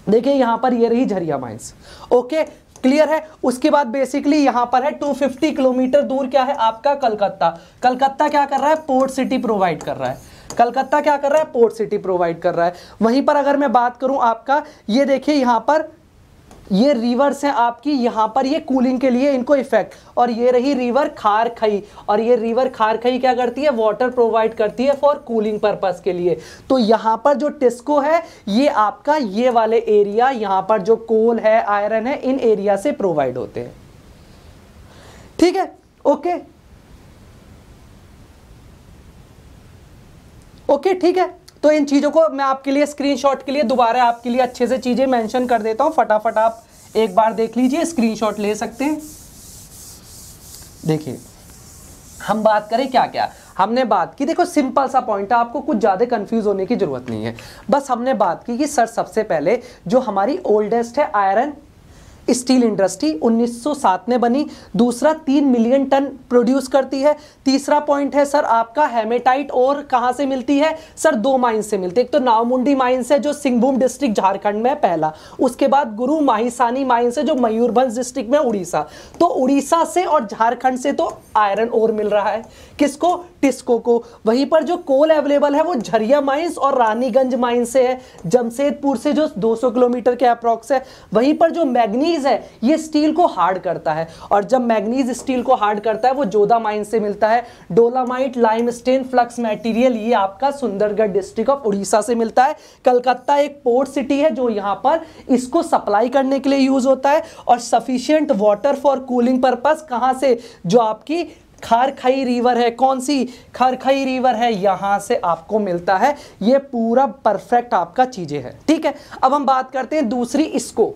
देखिए यहाँ पर ये रही झरिया माइंस ओके क्लियर है उसके बाद बेसिकली यहां पर है 250 किलोमीटर दूर क्या है आपका कलकत्ता कलकत्ता क्या कर रहा है पोर्ट सिटी प्रोवाइड कर रहा है कलकत्ता क्या कर रहा है पोर्ट सिटी प्रोवाइड कर रहा है वहीं पर अगर मैं बात करूं आपका ये देखिए यहां पर ये रिवर्स है आपकी यहाँ पर ये कूलिंग के लिए इनको इफेक्ट और ये रही रिवर खार खई और ये रिवर खार खई क्या करती है वाटर प्रोवाइड करती है फॉर कूलिंग पर्पस के लिए तो यहाँ पर जो टिस्को है ये आपका ये वाले एरिया यहाँ पर जो कोल है आयरन है इन एरिया से प्रोवाइड होते हैं ठीक है ओके ओके ठीक है तो इन चीज़ों को मैं आपके लिए स्क्रीनशॉट के लिए दोबारा आपके लिए अच्छे से चीज़ें मेंशन कर देता हूँ फटाफट आप एक बार देख लीजिए स्क्रीनशॉट ले सकते हैं देखिए हम बात करें क्या क्या हमने बात की देखो सिंपल सा पॉइंट है आपको कुछ ज़्यादा कंफ्यूज होने की ज़रूरत नहीं है बस हमने बात की कि सर सबसे पहले जो हमारी ओल्डेस्ट है आयरन स्टील इंडस्ट्री 1907 में बनी दूसरा तीन मिलियन टन प्रोड्यूस करती है तीसरा पॉइंट है सर आपका हेमेटाइट और कहाँ से मिलती है सर दो माइन से मिलती है एक तो नावमुंडी माइन है जो सिंहभूम डिस्ट्रिक्ट झारखंड में पहला उसके बाद गुरु माहिसानी माइन है जो मयूरभंज डिस्ट्रिक्ट में उड़ीसा तो उड़ीसा से और झारखंड से तो आयरन और मिल रहा है किसको टिस्को को वहीं पर जो कोल अवेलेबल है वो झरिया माइंस और रानीगंज माइंस से है जमशेदपुर से जो 200 किलोमीटर के अप्रॉक्स है वहीं पर जो मैग्नीज है ये स्टील को हार्ड करता है और जब मैग्नीज स्टील को हार्ड करता है वो जोधा माइन से मिलता है डोलामाइट स्टेन फ्लक्स मेटीरियल ये आपका सुंदरगढ़ डिस्ट्रिक्ट ऑफ उड़ीसा से मिलता है कलकत्ता एक पोर्ट सिटी है जो यहाँ पर इसको सप्लाई करने के लिए यूज होता है और sufficient water for cooling purpose कहाँ से जो आपकी खारखाई रिवर है कौन सी खारखाई रिवर है यहां से आपको मिलता है ये पूरा परफेक्ट आपका चीज़ें है ठीक है अब हम बात करते हैं दूसरी इसको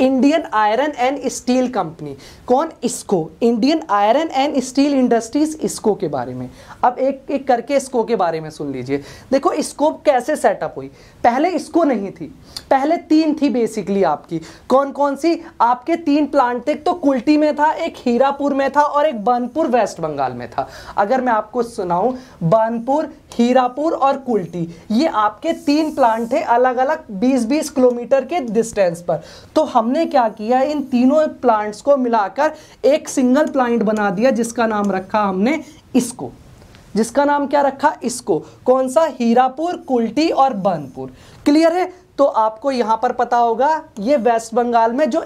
Indian iron and steel company कौन इसको Indian iron and steel industries इसको के बारे में अब एक एक करके इसको के बारे में सुन लीजिए देखो इसको कैसे सेटअप हुई पहले इसको नहीं थी पहले तीन थी बेसिकली आपकी कौन कौन सी आपके तीन प्लांट थे तो कुल्टी में था एक हीरापुर में था और एक बनपुर वेस्ट बंगाल में था अगर मैं आपको सुनाऊं बनपुर हीरापुर और कुल्टी ये आपके तीन प्लांट हैं अलग अलग 20-20 किलोमीटर के डिस्टेंस पर तो हमने क्या किया इन तीनों प्लांट्स को मिलाकर एक सिंगल प्लांट बना दिया जिसका नाम रखा हमने इसको जिसका नाम क्या रखा इसको कौन सा हीरापुर कुल्टी और बनपुर क्लियर है तो आपको यहाँ पर पता होगा ये वेस्ट बंगाल में जो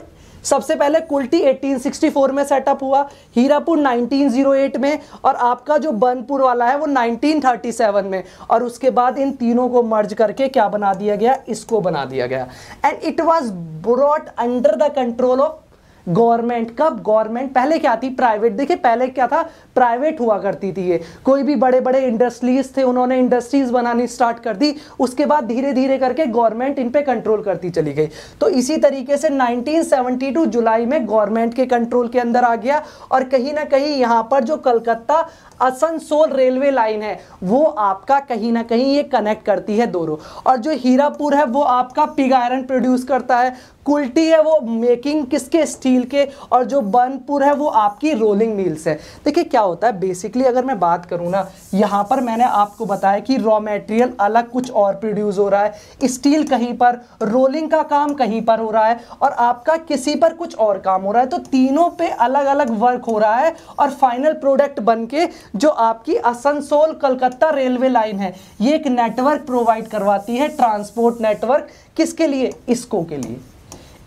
सबसे पहले कुल्टी 1864 में सेटअप हुआ हीरापुर 1908 में और आपका जो बनपुर वाला है वो 1937 में और उसके बाद इन तीनों को मर्ज करके क्या बना दिया गया इसको बना दिया गया and it was brought under the control of government कब गवर्नमेंट पहले क्या थी प्राइवेट देखिए पहले क्या था प्राइवेट हुआ करती थी ये कोई भी बड़े बड़े इंडस्ट्रीज थे उन्होंने इंडस्ट्रीज बनानी स्टार्ट कर दी उसके बाद धीरे धीरे करके गवर्नमेंट इन पर कंट्रोल करती चली गई तो इसी तरीके से 1972 जुलाई में गवर्नमेंट के कंट्रोल के अंदर आ गया और कहीं ना कहीं यहाँ पर जो कलकत्ता असनसोल रेलवे लाइन है वो आपका कहीं ना कहीं ये कनेक्ट करती है दोनों और जो हीरापुर है वो आपका पिग आयरन प्रोड्यूस करता है कुल्टी है वो मेकिंग किसके स्टील के और जो बनपुर है वो आपकी रोलिंग मिल्स है देखिए क्या होता है बेसिकली अगर मैं बात करूँ ना यहाँ पर मैंने आपको बताया कि रॉ मटेरियल अलग कुछ और प्रोड्यूस हो रहा है स्टील कहीं पर रोलिंग का काम कहीं पर हो रहा है और आपका किसी पर कुछ और काम हो रहा है तो तीनों पे अलग अलग वर्क हो रहा है और फाइनल प्रोडक्ट बन के जो आपकी असनसोल कलकत्ता रेलवे लाइन है ये एक नेटवर्क प्रोवाइड करवाती है ट्रांसपोर्ट नेटवर्क किसके लिए इसको के लिए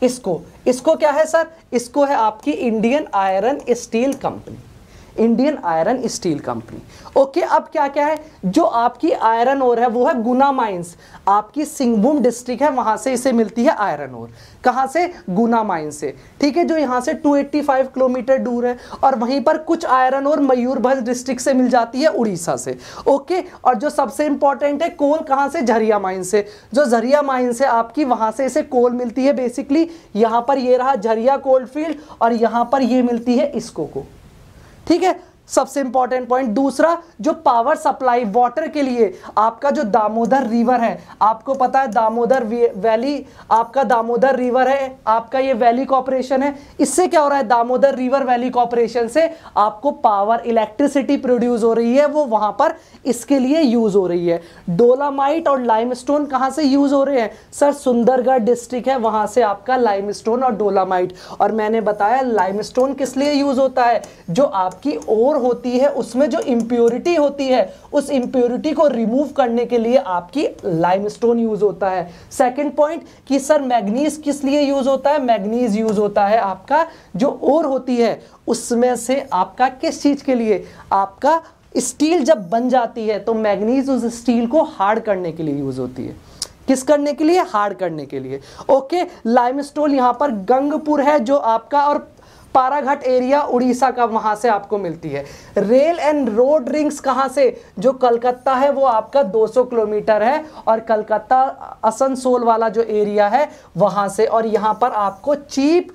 इसको इसको क्या है सर इसको है आपकी Indian iron steel company Indian iron steel company okay अब क्या क्या है जो आपकी आयरन ओर है वो है गुना माइंस आपकी सिंहभूम डिस्ट्रिक्ट है वहां से इसे मिलती है आयरन ओर कहाँ से गुना माइन से ठीक है जो यहाँ से 285 किलोमीटर दूर है और वहीं पर कुछ आयरन और मयूरभंज डिस्ट्रिक्ट से मिल जाती है उड़ीसा से ओके और जो सबसे इंपॉर्टेंट है कोल कहाँ से झरिया माइन से जो झरिया माइन से आपकी वहाँ से इसे कोल मिलती है बेसिकली यहाँ पर ये रहा झरिया कोल्ड फील्ड और यहाँ पर ये मिलती है इसको को 对吧？सबसे इंपॉर्टेंट पॉइंट दूसरा जो पावर सप्लाई वाटर के लिए आपका जो दामोदर रिवर है आपको पता है दामोदर वैली आपका दामोदर रिवर है आपका ये वैली कॉपरेशन है इससे क्या हो रहा है दामोदर रिवर वैली कॉपरेशन से आपको पावर इलेक्ट्रिसिटी प्रोड्यूस हो रही है वो वहां पर इसके लिए यूज़ हो रही है डोलामाइट और लाइम स्टोन से यूज़ हो रहे हैं सर सुंदरगढ़ डिस्ट्रिक्ट है वहां से आपका लाइम स्टोन और डोलामाइट और मैंने बताया लाइम स्टोन किस लिए यूज़ होता है जो आपकी ओर होती है उसमें जो इम्प्योरिटी होती है उस इम्प्योरिटी को रिमूव करने के लिए आपकी लाइमस्टोन यूज होता है सेकेंड पॉइंट कि सर मैग्नीज किस लिए यूज होता है मैग्नीज यूज होता है आपका जो ओर होती है उसमें से आपका किस चीज के लिए आपका स्टील जब बन जाती है तो मैग्नीज उस स्टील को हार्ड करने के लिए यूज होती है किस करने के लिए हार्ड करने के लिए ओके लाइमस्टोन यहां पर गंगपुर है जो आपका और पाराघाट एरिया उड़ीसा का वहां से आपको मिलती है रेल एंड रोड रिंग्स कहाँ से जो कलकत्ता है वो आपका 200 किलोमीटर है और कलकत्ता असनसोल वाला जो एरिया है वहां से और यहां पर आपको चीप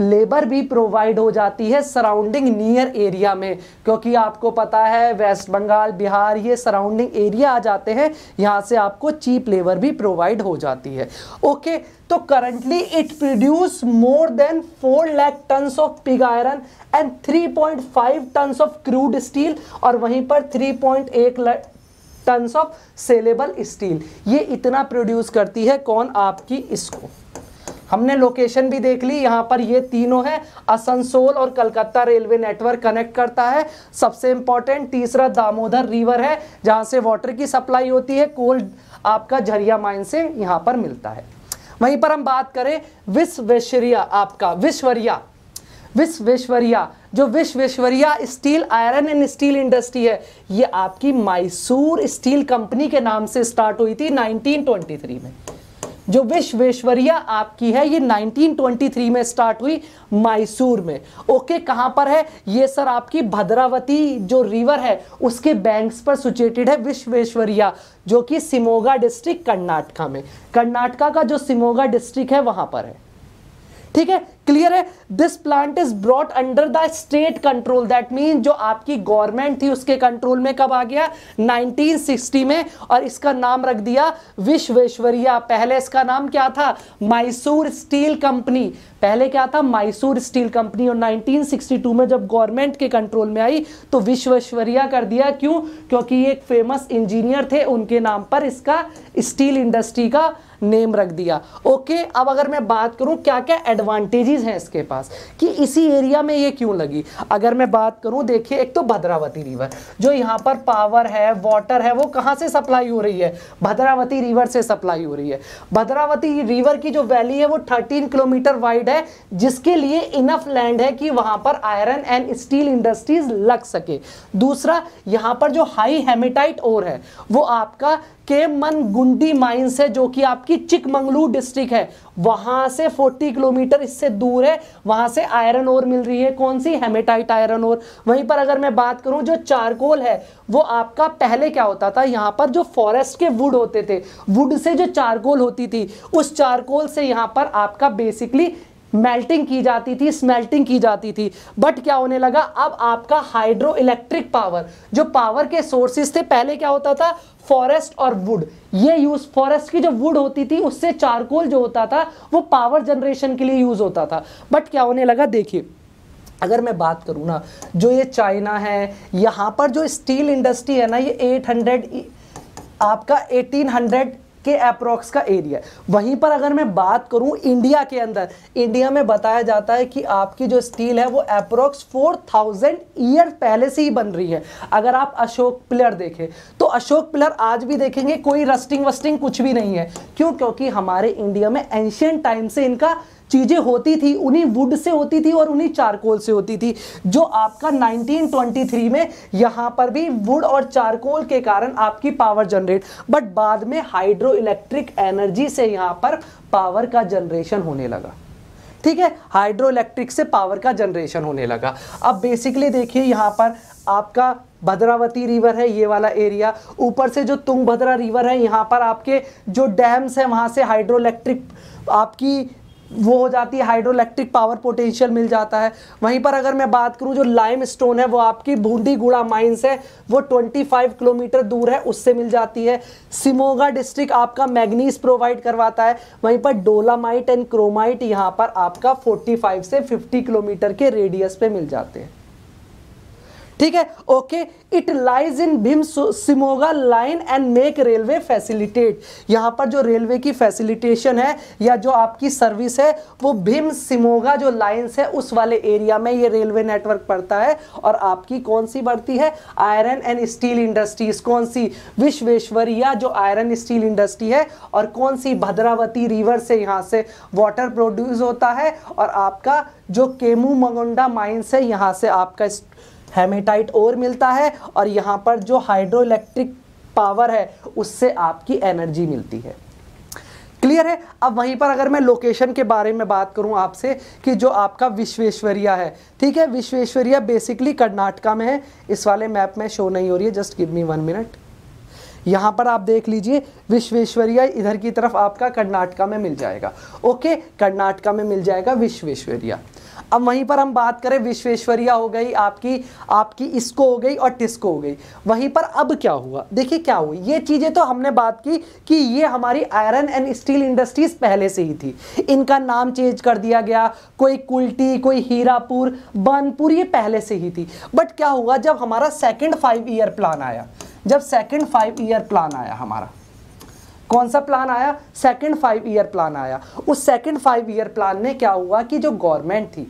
लेबर भी प्रोवाइड हो जाती है सराउंडिंग नियर एरिया में क्योंकि आपको पता है वेस्ट बंगाल बिहार ये सराउंडिंग एरिया आ जाते हैं यहाँ से आपको चीप लेबर भी प्रोवाइड हो जाती है ओके तो currently it produce more than four lakh tons of pig iron and three point five tons of crude steel और वहीं पर थ्री पॉइंट एक टन्स ऑफ सेलेबल स्टील ये इतना प्रोड्यूस करती है कौन आपकी इसको हमने लोकेशन भी देख ली यहाँ पर ये तीनों है असनसोल और कलकत्ता रेलवे नेटवर्क कनेक्ट करता है सबसे इंपॉर्टेंट तीसरा दामोदर रिवर है जहाँ से वाटर की सप्लाई होती है कोल आपका झरिया माइन से यहाँ पर मिलता है वहीं पर हम बात करें विश्वेश्वरिया आपका विश्वरिया विश्वेश्वरिया जो Visvesvaraya steel iron and steel industry है ये आपकी मैसूर स्टील कंपनी के नाम से स्टार्ट हुई थी 1923 में जो विश्वेश्वरिया आपकी है ये 1923 में स्टार्ट हुई मैसूर में ओके कहाँ पर है ये सर आपकी भद्रावती जो रिवर है उसके बैंक्स पर सुचेटेड है विश्वेश्वरिया जो कि सिमोगा डिस्ट्रिक्ट कर्नाटका में कर्नाटका का जो सिमोगा डिस्ट्रिक्ट है वहाँ पर है ठीक है क्लियर है this plant is brought under the state control that mean जो आपकी गवर्नमेंट थी उसके कंट्रोल में कब आ गया 1960 में और इसका नाम रख दिया विश्वेश्वरिया पहले इसका नाम क्या था मैसूर स्टील कंपनी पहले क्या था मैसूर स्टील कंपनी और 1962 में जब गवर्नमेंट के कंट्रोल में आई तो विश्वेश्वरिया कर दिया क्यों क्योंकि एक फेमस इंजीनियर थे उनके नाम पर इसका स्टील इंडस्ट्री का नेम रख दिया ओके अब अगर मैं बात करूं क्या क्या एडवांटेजेस हैं इसके पास कि इसी एरिया में ये क्यों लगी अगर मैं बात करूं देखिए एक तो भद्रावती रिवर जो यहाँ पर पावर है वाटर है वो कहाँ से सप्लाई हो रही है भद्रावती रिवर से सप्लाई हो रही है भद्रावती रिवर की जो वैली है वो थर्टीन किलोमीटर वाइड है जिसके लिए इनफ लैंड है कि वहाँ पर आयरन एंड स्टील इंडस्ट्रीज लग सके दूसरा यहाँ पर जो हाई हेमेटाइट और है वो आपका केमन गुंडी माइंस है जो कि आपकी कि चिकमंगलूर डिस्ट्रिक्ट है वहां से 40 किलोमीटर इससे दूर है वहां से आयरन ओर मिल रही है कौन सी हेमेटाइट आयरन ओर वहीं पर अगर मैं बात करूं जो चारकोल है वो आपका पहले क्या होता था यहां पर जो फॉरेस्ट के वुड होते थे वुड से जो चारकोल होती थी उस चारकोल से यहां पर आपका बेसिकली मेल्टिंग की जाती थी स्मेल्टिंग की जाती थी बट क्या होने लगा अब आपका हाइड्रो इलेक्ट्रिक पावर जो पावर के सोर्सेस थे पहले क्या होता था फॉरेस्ट और वुड ये यूज़ फॉरेस्ट की जो वुड होती थी उससे चारकोल जो होता था वो पावर जनरेशन के लिए यूज़ होता था बट क्या होने लगा देखिए अगर मैं बात करूँ ना जो ये चाइना है यहाँ पर जो स्टील इंडस्ट्री है ना ये 800 आपका 1800 के अप्रोक्स का एरिया वहीं पर अगर मैं बात करूं इंडिया के अंदर इंडिया में बताया जाता है कि आपकी जो स्टील है वो अप्रोक्स फोर थाउजेंड ईयर पहले से ही बन रही है अगर आप अशोक पिलर देखें तो अशोक पिलर आज भी देखेंगे कोई रस्टिंग वस्टिंग कुछ भी नहीं है क्यों क्योंकि हमारे इंडिया में एंशियंट टाइम से इनका चीज़ें होती थी उन्हीं वुड से होती थी और उन्हीं चारकोल से होती थी जो आपका 1923 में यहाँ पर भी वुड और चारकोल के कारण आपकी पावर जनरेट बट बाद में हाइड्रो इलेक्ट्रिक एनर्जी से यहाँ पर पावर का जनरेशन होने लगा ठीक है हाइड्रो इलेक्ट्रिक से पावर का जनरेशन होने लगा अब बेसिकली देखिए यहाँ पर आपका भद्रावती रिवर है ये वाला एरिया ऊपर से जो तुंगभद्रा रिवर है यहाँ पर आपके जो डैम्स हैं वहाँ से हाइड्रो इलेक्ट्रिक आपकी वो हो जाती है हाइड्रोलैक्ट्रिक पावर पोटेंशियल मिल जाता है वहीं पर अगर मैं बात करूं जो लाइम स्टोन है वो आपकी बूंदी गुड़ा माइंस है वो 25 किलोमीटर दूर है उससे मिल जाती है सिमोगा डिस्ट्रिक्ट आपका मैग्नीज प्रोवाइड करवाता है वहीं पर डोलामाइट एंड क्रोमाइट यहाँ पर आपका 45 से 50 किलोमीटर के रेडियस पे मिल जाते हैं ठीक है ओके इट लाइज इन भीम Shimoga line and make railway facilitate यहाँ पर जो रेलवे की फैसिलिटेशन है या जो आपकी सर्विस है वो भीम सिमोगा जो लाइन्स है उस वाले एरिया में ये रेलवे नेटवर्क पड़ता है और आपकी कौन सी बढ़ती है आयरन एंड स्टील इंडस्ट्रीज कौन सी विश्वेश्वरिया जो आयरन स्टील इंडस्ट्री है और कौन सी भद्रावती रिवर से यहाँ से वाटर प्रोड्यूस होता है और आपका जो केमू मगोंडा माइंस है यहाँ से आपका हेमेटाइट और मिलता है और यहाँ पर जो हाइड्रो इलेक्ट्रिक पावर है उससे आपकी एनर्जी मिलती है क्लियर है अब वहीं पर अगर मैं लोकेशन के बारे में बात करूं आपसे कि जो आपका विश्वेश्वरिया है ठीक है विश्वेश्वरिया बेसिकली कर्नाटका में है इस वाले मैप में शो नहीं हो रही है just give me one minute यहाँ पर आप देख लीजिए विश्वेश्वरिया इधर की तरफ आपका कर्नाटका में मिल जाएगा ओके कर्नाटका में मिल जाएगा विश्वेश्वरिया अब वहीं पर हम बात करें विश्वेश्वरिया हो गई आपकी आपकी इसको हो गई और टिस्को हो गई वहीं पर अब क्या हुआ देखिए क्या हुई ये चीज़ें तो हमने बात की कि ये हमारी आयरन एंड स्टील इंडस्ट्रीज पहले से ही थी इनका नाम चेंज कर दिया गया कोई कुल्टी कोई हीरापुर बानपुर ये पहले से ही थी बट क्या हुआ जब हमारा सेकेंड फाइव ईयर प्लान आया जब सेकेंड फाइव ईयर प्लान आया हमारा कौन सा प्लान आया सेकंड फाइव ईयर प्लान आया उस सेकंड फाइव ईयर प्लान में क्या हुआ कि जो गवर्नमेंट थी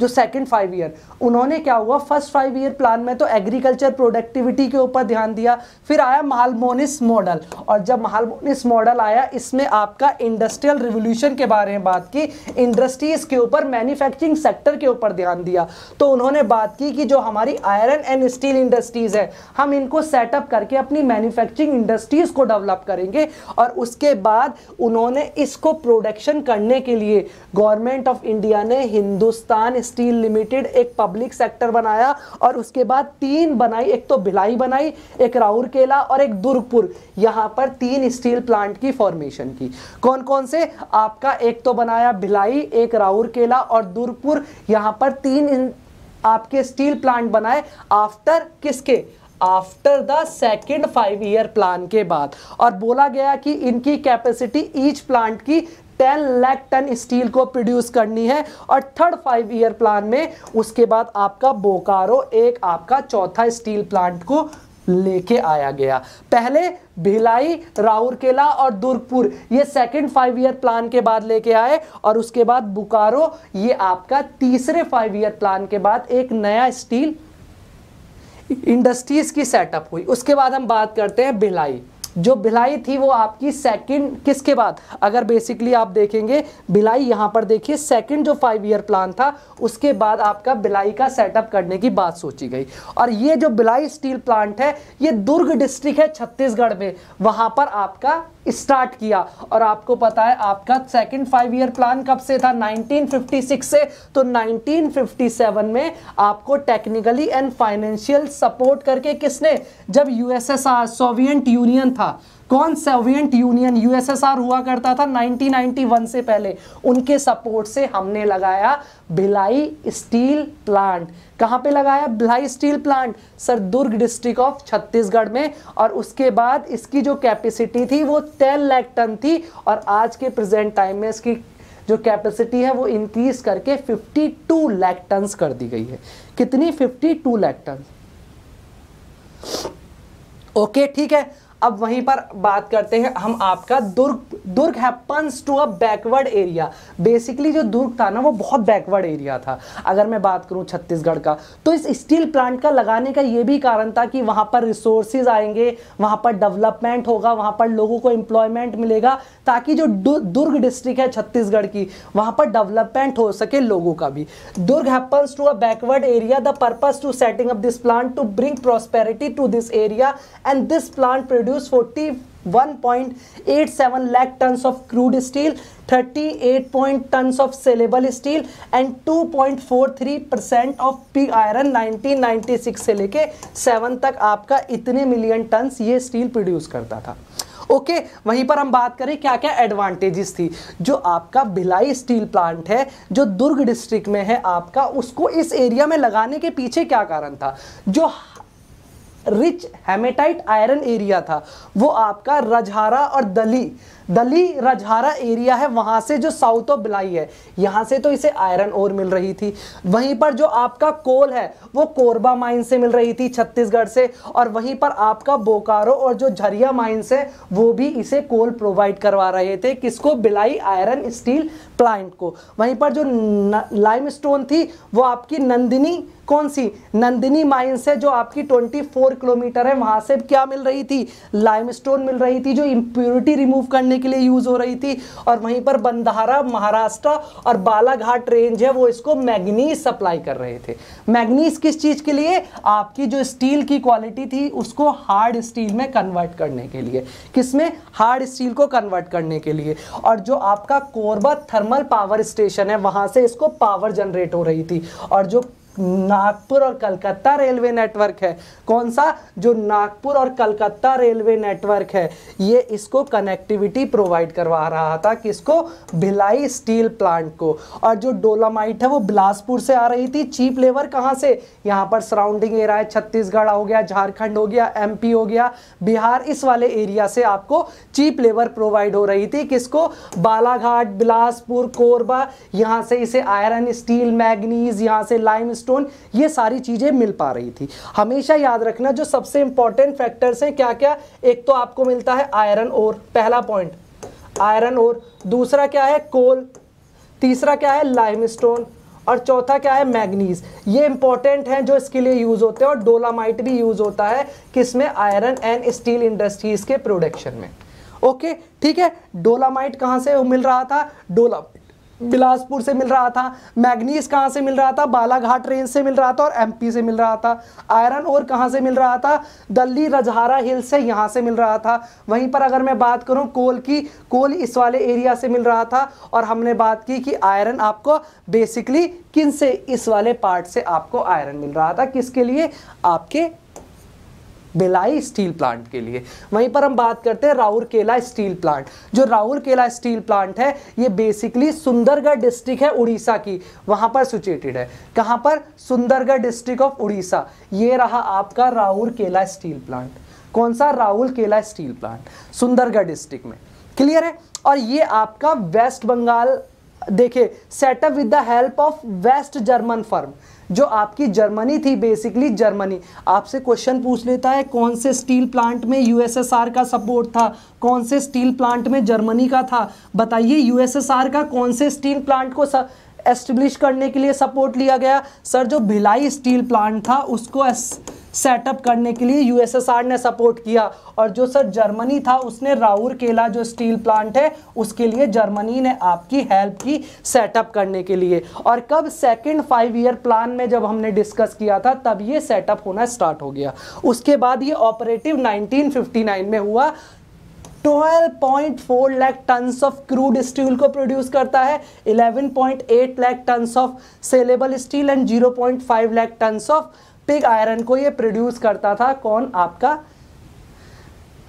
जो सेकंड फाइव ईयर उन्होंने क्या हुआ फर्स्ट फाइव ईयर प्लान में तो एग्रीकल्चर प्रोडक्टिविटी के ऊपर ध्यान दिया फिर आया मालमोनिस मॉडल और जब मालमोनिस मॉडल आया इसमें आपका इंडस्ट्रियल रिवोल्यूशन के बारे में बात की इंडस्ट्रीज के ऊपर मैन्युफैक्चरिंग सेक्टर के ऊपर ध्यान दिया तो उन्होंने बात की कि जो हमारी आयरन एंड स्टील इंडस्ट्रीज है हम इनको सेटअप करके अपनी मैन्युफैक्चरिंग इंडस्ट्रीज को डेवलप करेंगे और उसके बाद उन्होंने इसको प्रोडक्शन करने के लिए गवर्नमेंट ऑफ इंडिया ने हिंदुस्तान स्टील लिमिटेड एक पब्लिक सेक्टर बनाया और उसके बाद तीन बनाई एक तो भिलाई बनाई एक राउरकेला और एक दुर्गपुर यहां पर तीन स्टील प्लांट की फॉर्मेशन की कौन कौन से आपका एक तो बनाया भिलाई एक राउरकेला और दुर्गपुर यहां पर तीन आपके स्टील प्लांट बनाए आफ्टर किसके after the second five year plan के बाद और बोला गया कि इनकी कैपेसिटी ईच प्लांट की टेन लाख टन स्टील को प्रोड्यूस करनी है और थर्ड फाइव ईयर प्लान में उसके बाद आपका बोकारो एक आपका चौथा स्टील प्लांट को लेके आया गया पहले भिलाई राउरकेला और दुर्गपुर ये सेकंड फाइव ईयर प्लान के बाद लेके आए और उसके बाद बुकारो ये आपका तीसरे फाइव ईयर प्लान के बाद एक नया स्टील इंडस्ट्रीज की सेटअप हुई उसके बाद हम बात करते हैं भिलाई जो भिलाई थी वो आपकी सेकंड किसके बाद अगर बेसिकली आप देखेंगे भिलाई यहाँ पर देखिए सेकंड जो फाइव ईयर प्लान था उसके बाद आपका भिलाई का सेटअप करने की बात सोची गई और ये जो भिलाई स्टील प्लांट है ये दुर्ग डिस्ट्रिक्ट है छत्तीसगढ़ में वहाँ पर आपका स्टार्ट किया और आपको पता है आपका सेकंड फाइव ईयर प्लान कब से था 1956 से तो 1957 में आपको टेक्निकली एंड फाइनेंशियल सपोर्ट करके किसने जब यूएसएसआर सोवियत यूनियन था था कौन सोवियत यूनियन यूएसएसआर हुआ करता था 1991 से पहले उनके सपोर्ट से हमने लगाया भिलाई स्टील प्लांट कहां पे लगाया Bhilai steel plant sir Durg district of Chhattisgarh में और उसके बाद इसकी जो कैपेसिटी थी वो टेन लाख टन थी और आज के प्रेजेंट टाइम में इसकी जो कैपेसिटी है वो इंक्रीज करके 52 लाख टन कर दी गई है कितनी 52 लाख टन ओके ठीक है अब वहीं पर बात करते हैं हम आपका Durg Durg happens to a backward area basically जो दुर्ग था ना वो बहुत बैकवर्ड एरिया था अगर मैं बात करूँ छत्तीसगढ़ का तो इस स्टील प्लांट का लगाने का ये भी कारण था कि वहां पर रिसोर्सेज आएंगे वहां पर डेवलपमेंट होगा वहाँ पर लोगों को एम्प्लॉयमेंट मिलेगा ताकि जो दुर्ग डिस्ट्रिक्ट है छत्तीसगढ़ की वहां पर डेवलपमेंट हो सके लोगों का भी Durg happens to a backward area the purpose to setting up this plant to bring prosperity to this area and this plant produce produce 41.87 lakh tons of crude steel 38 point tons of saleable steel and 2.43 percent of pig iron 1996 से लेके 7 तक आपका इतने million tons ये steel produce करता था okay okay, वहीं पर हम बात करें क्या क्या एडवांटेजेस थी जो आपका भिलाई स्टील प्लांट है जो दुर्ग डिस्ट्रिक्ट में है आपका उसको इस एरिया में लगाने के पीछे क्या कारण था जो रिच हेमेटाइट आयरन एरिया था वो आपका रजहारा और दली दली रजहारा एरिया है वहां से जो साउथ ऑफ बिलाई है यहां से तो इसे आयरन और मिल रही थी वहीं पर जो आपका कोल है वो कोरबा माइन से मिल रही थी छत्तीसगढ़ से और वहीं पर आपका बोकारो और जो झरिया माइन है वो भी इसे कोल प्रोवाइड करवा रहे थे किसको बिलाई आयरन स्टील प्लांट को वहीं पर जो लाइम स्टोन थी वो आपकी नंदिनी कौन सी नंदिनी माइंस है जो आपकी 24 किलोमीटर है वहां से क्या मिल रही थी लाइम स्टोन मिल रही थी जो इम्प्योरिटी रिमूव करने के लिए यूज हो रही थी और वहीं पर बंधारा महाराष्ट्र और बालाघाट रेंज है वो इसको मैग्नीज सप्लाई कर रहे थे मैग्नीज किस चीज के लिए आपकी जो स्टील की क्वालिटी थी उसको हार्ड स्टील में कन्वर्ट करने के लिए किसमें हार्ड स्टील को कन्वर्ट करने के लिए और जो आपका कोरबा थर्मल पावर स्टेशन है वहां से इसको पावर जनरेट हो रही थी और जो नागपुर और कलकत्ता रेलवे नेटवर्क है कौन सा जो नागपुर और कलकत्ता रेलवे नेटवर्क है ये इसको कनेक्टिविटी प्रोवाइड करवा रहा था किसको भिलाई स्टील प्लांट को और जो डोलामाइट है वो बिलासपुर से आ रही थी चीप लेबर कहाँ से यहाँ पर सराउंडिंग एरिया है छत्तीसगढ़ हो गया झारखंड हो गया एम हो गया बिहार इस वाले एरिया से आपको चीप लेबर प्रोवाइड हो रही थी किसको बालाघाट बिलासपुर कोरबा यहाँ से इसे आयरन स्टील मैगनीज यहाँ से लाइम स्टोन ये सारी चीज़ें मिल पा रही थी हमेशा याद रखना जो सबसे इंपॉर्टेंट फैक्टर्स हैं क्या क्या एक तो आपको मिलता है आयरन और पहला पॉइंट आयरन और दूसरा क्या है कोल तीसरा क्या है लाइम और चौथा क्या है मैग्नीज ये इंपॉर्टेंट हैं जो इसके लिए यूज़ होते हैं और डोलामाइट भी यूज़ होता है किसमें आयरन एंड स्टील इंडस्ट्रीज़ के प्रोडक्शन में ओके ठीक है डोलामाइट कहां से मिल रहा था डोला बिलासपुर से मिल रहा था मैग्नीस कहाँ से मिल रहा था बालाघाट रेंज से मिल रहा था और एमपी से मिल रहा था आयरन और कहाँ से मिल रहा था दिल्ली रजहारा हिल से यहाँ से मिल रहा था वहीं पर अगर मैं बात करूँ कोल की कोल इस वाले एरिया से मिल रहा था और हमने बात की कि आयरन आपको बेसिकली किन से इस वाले पार्ट से आपको आयरन मिल रहा था किसके लिए आपके बिलाई स्टील प्लांट के लिए वहीं पर हम बात करते हैं राउरकेला स्टील प्लांट जो राउरकेला स्टील प्लांट है ये बेसिकली सुंदरगढ़ डिस्ट्रिक्ट है उड़ीसा की वहां पर सिचुएटेड है कहां पर सुंदरगढ़ डिस्ट्रिक्ट ऑफ उड़ीसा ये रहा आपका राउरकेला स्टील प्लांट कौन सा Rourkela steel plant Sundargarh district में क्लियर है और ये आपका वेस्ट बंगाल देखिए setup with the help of West German firm जो आपकी जर्मनी थी बेसिकली जर्मनी आपसे क्वेश्चन पूछ लेता है कौन से स्टील प्लांट में यूएसएसआर का सपोर्ट था कौन से स्टील प्लांट में जर्मनी का था बताइए यूएसएसआर का कौन से स्टील प्लांट को स... एस्टेब्लिश करने के लिए सपोर्ट लिया गया सर जो भिलाई स्टील प्लांट था उसको एस... सेटअप करने के लिए यूएसएसआर ने सपोर्ट किया और जो सर जर्मनी था उसने राउर केला जो स्टील प्लांट है उसके लिए जर्मनी ने आपकी हेल्प की सेटअप करने के लिए और कब सेकेंड फाइव ईयर प्लान में जब हमने डिस्कस किया था तब ये सेटअप होना स्टार्ट हो गया उसके बाद ये ऑपरेटिव 1959 में हुआ 12.4 lakh tons of crude steel को प्रोड्यूस करता है 11.8 lakh tons of saleable steel and 0.5 lakh tons of pig iron को ये प्रोड्यूस करता था कौन आपका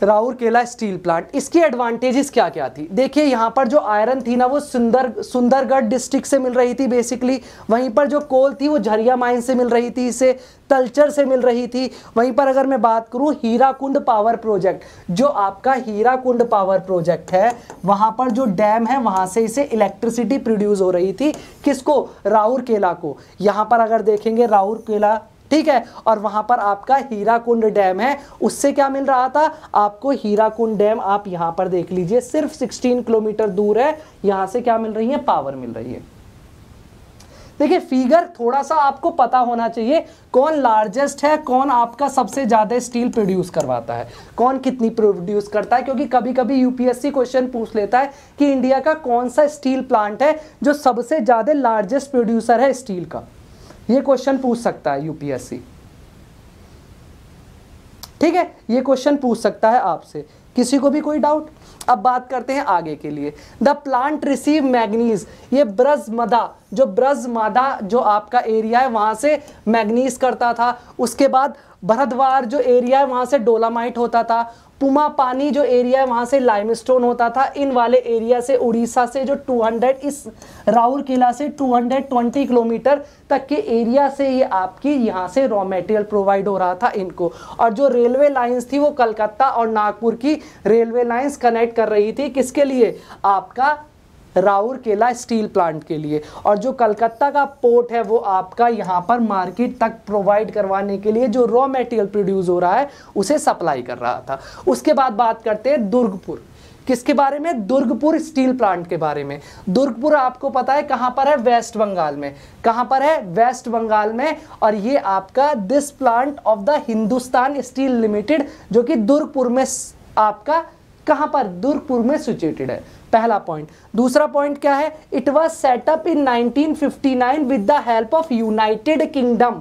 राउरकेला स्टील प्लांट इसकी एडवांटेजेस क्या क्या थी देखिए यहाँ पर जो आयरन थी ना वो सुंदर सुंदरगढ़ डिस्ट्रिक्ट से मिल रही थी बेसिकली वहीं पर जो कोल थी वो झरिया माइन से मिल रही थी इसे तलचर से मिल रही थी वहीं पर अगर मैं बात करूँ हीराकुंड पावर प्रोजेक्ट जो आपका हीराकुंड पावर प्रोजेक्ट है वहाँ पर जो डैम है वहाँ से इसे इलेक्ट्रिसिटी प्रोड्यूस हो रही थी किसको राउरकेला को यहाँ पर अगर देखेंगे राउरकेला ठीक है और वहां पर आपका हीराकुंड डैम है उससे क्या मिल रहा था आपको हीराकुंड डैम आप यहां पर देख लीजिए सिर्फ 16 किलोमीटर दूर है यहां से क्या मिल रही है पावर मिल रही है देखिए फिगर थोड़ा सा आपको पता होना चाहिए कौन लार्जेस्ट है कौन आपका सबसे ज़्यादा स्टील प्रोड्यूस करवाता है कौन कितनी प्रोड्यूस करता है क्योंकि कभी कभी यूपीएससी क्वेश्चन पूछ लेता है कि इंडिया का कौन सा स्टील प्लांट है जो सबसे ज़्यादा लार्जेस्ट प्रोड्यूसर है स्टील का ये क्वेश्चन पूछ सकता है यूपीएससी ठीक है ये क्वेश्चन पूछ सकता है आपसे किसी को भी कोई डाउट अब बात करते हैं आगे के लिए द प्लांट रिसीव मैग्नीज ये ब्रज मदा जो ब्रज मदा जो आपका एरिया है वहां से मैग्नीज करता था उसके बाद भरद्वार जो एरिया है वहाँ से डोलामाइट होता था पुमा पानी जो एरिया है वहाँ से लाइमस्टोन होता था इन वाले एरिया से उड़ीसा से जो 200 इस राउर किला से 220 किलोमीटर तक के एरिया से ये आपकी यहाँ से रॉ मटेरियल प्रोवाइड हो रहा था इनको और जो रेलवे लाइंस थी वो कलकत्ता और नागपुर की रेलवे लाइंस कनेक्ट कर रही थी किसके लिए आपका राउरकेला स्टील प्लांट के लिए और जो कलकत्ता का पोर्ट है वो आपका यहाँ पर मार्केट तक प्रोवाइड करवाने के लिए जो रॉ मटेरियल प्रोड्यूस हो रहा है उसे सप्लाई कर रहा था उसके बाद बात करते हैं दुर्गपुर किसके बारे में दुर्गपुर स्टील प्लांट के बारे में दुर्गपुर आपको पता है कहाँ पर है वेस्ट बंगाल में कहाँ पर है वेस्ट बंगाल में और ये आपका this plant of the Hindustan steel limited जो कि दुर्गपुर में आपका कहां पर दुर्गपुर में सिचुएटेड है पहला पॉइंट दूसरा पॉइंट क्या है it was setup in 1959 with the help of United Kingdom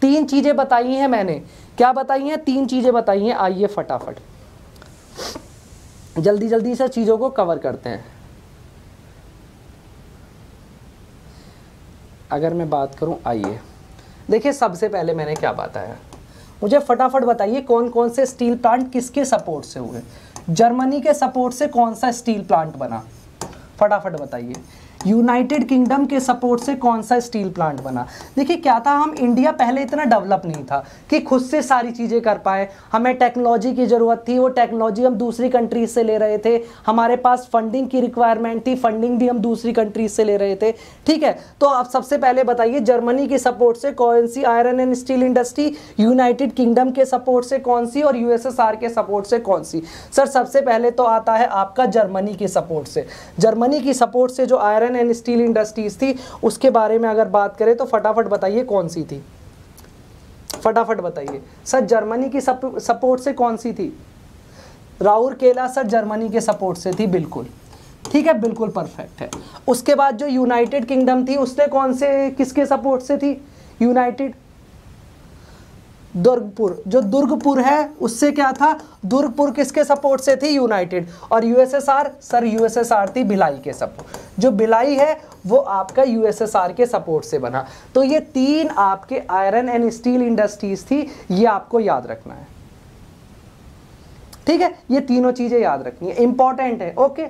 तीन चीजें बताई हैं मैंने क्या बताई हैं तीन चीजें बताई हैं आइए फटाफट जल्दी जल्दी से चीज़ों को कवर करते हैं अगर मैं बात करूं आइए देखिए सबसे पहले मैंने क्या बताया मुझे फटाफट बताइए कौन कौन से स्टील प्लांट किसके सपोर्ट से हुए जर्मनी के सपोर्ट से कौन सा स्टील प्लांट बना फटाफट बताइए यूनाइटेड किंगडम के सपोर्ट से कौन सा स्टील प्लांट बना देखिए क्या था हम इंडिया पहले इतना डेवलप नहीं था कि खुद से सारी चीज़ें कर पाए हमें टेक्नोलॉजी की ज़रूरत थी वो टेक्नोलॉजी हम दूसरी कंट्रीज से ले रहे थे हमारे पास फंडिंग की रिक्वायरमेंट थी फंडिंग भी हम दूसरी कंट्रीज से ले रहे थे ठीक है तो आप सबसे पहले बताइए जर्मनी के सपोर्ट से कौन सी iron and steel industry United Kingdom के सपोर्ट से कौन सी और यूएसएसआर के सपोर्ट से कौन सी सर सबसे पहले तो आता है आपका जर्मनी के सपोर्ट से जर्मनी की सपोर्ट से जो iron iron and steel industries थी उसके बारे में अगर बात करें तो फटाफट बताइए कौन सी थी फटाफट बताइए सर जर्मनी की सप, सपोर्ट से कौन सी थी राउर केला सर जर्मनी के सपोर्ट से थी बिल्कुल ठीक है बिल्कुल परफेक्ट है उसके बाद जो यूनाइटेड किंगडम थी उसने कौन से किसके सपोर्ट से थी यूनाइटेड दुर्गपुर जो दुर्गपुर है उससे क्या था दुर्गपुर किसके सपोर्ट से थी यूनाइटेड और यूएसएसआर सर यूएसएसआर थी भिलाई के सपोर्ट जो भिलाई है वो आपका यूएसएसआर के सपोर्ट से बना तो ये तीन आपके आयरन एंड स्टील इंडस्ट्रीज थी ये आपको याद रखना है ठीक है ये तीनों चीज़ें याद रखनी है इंपॉर्टेंट है okay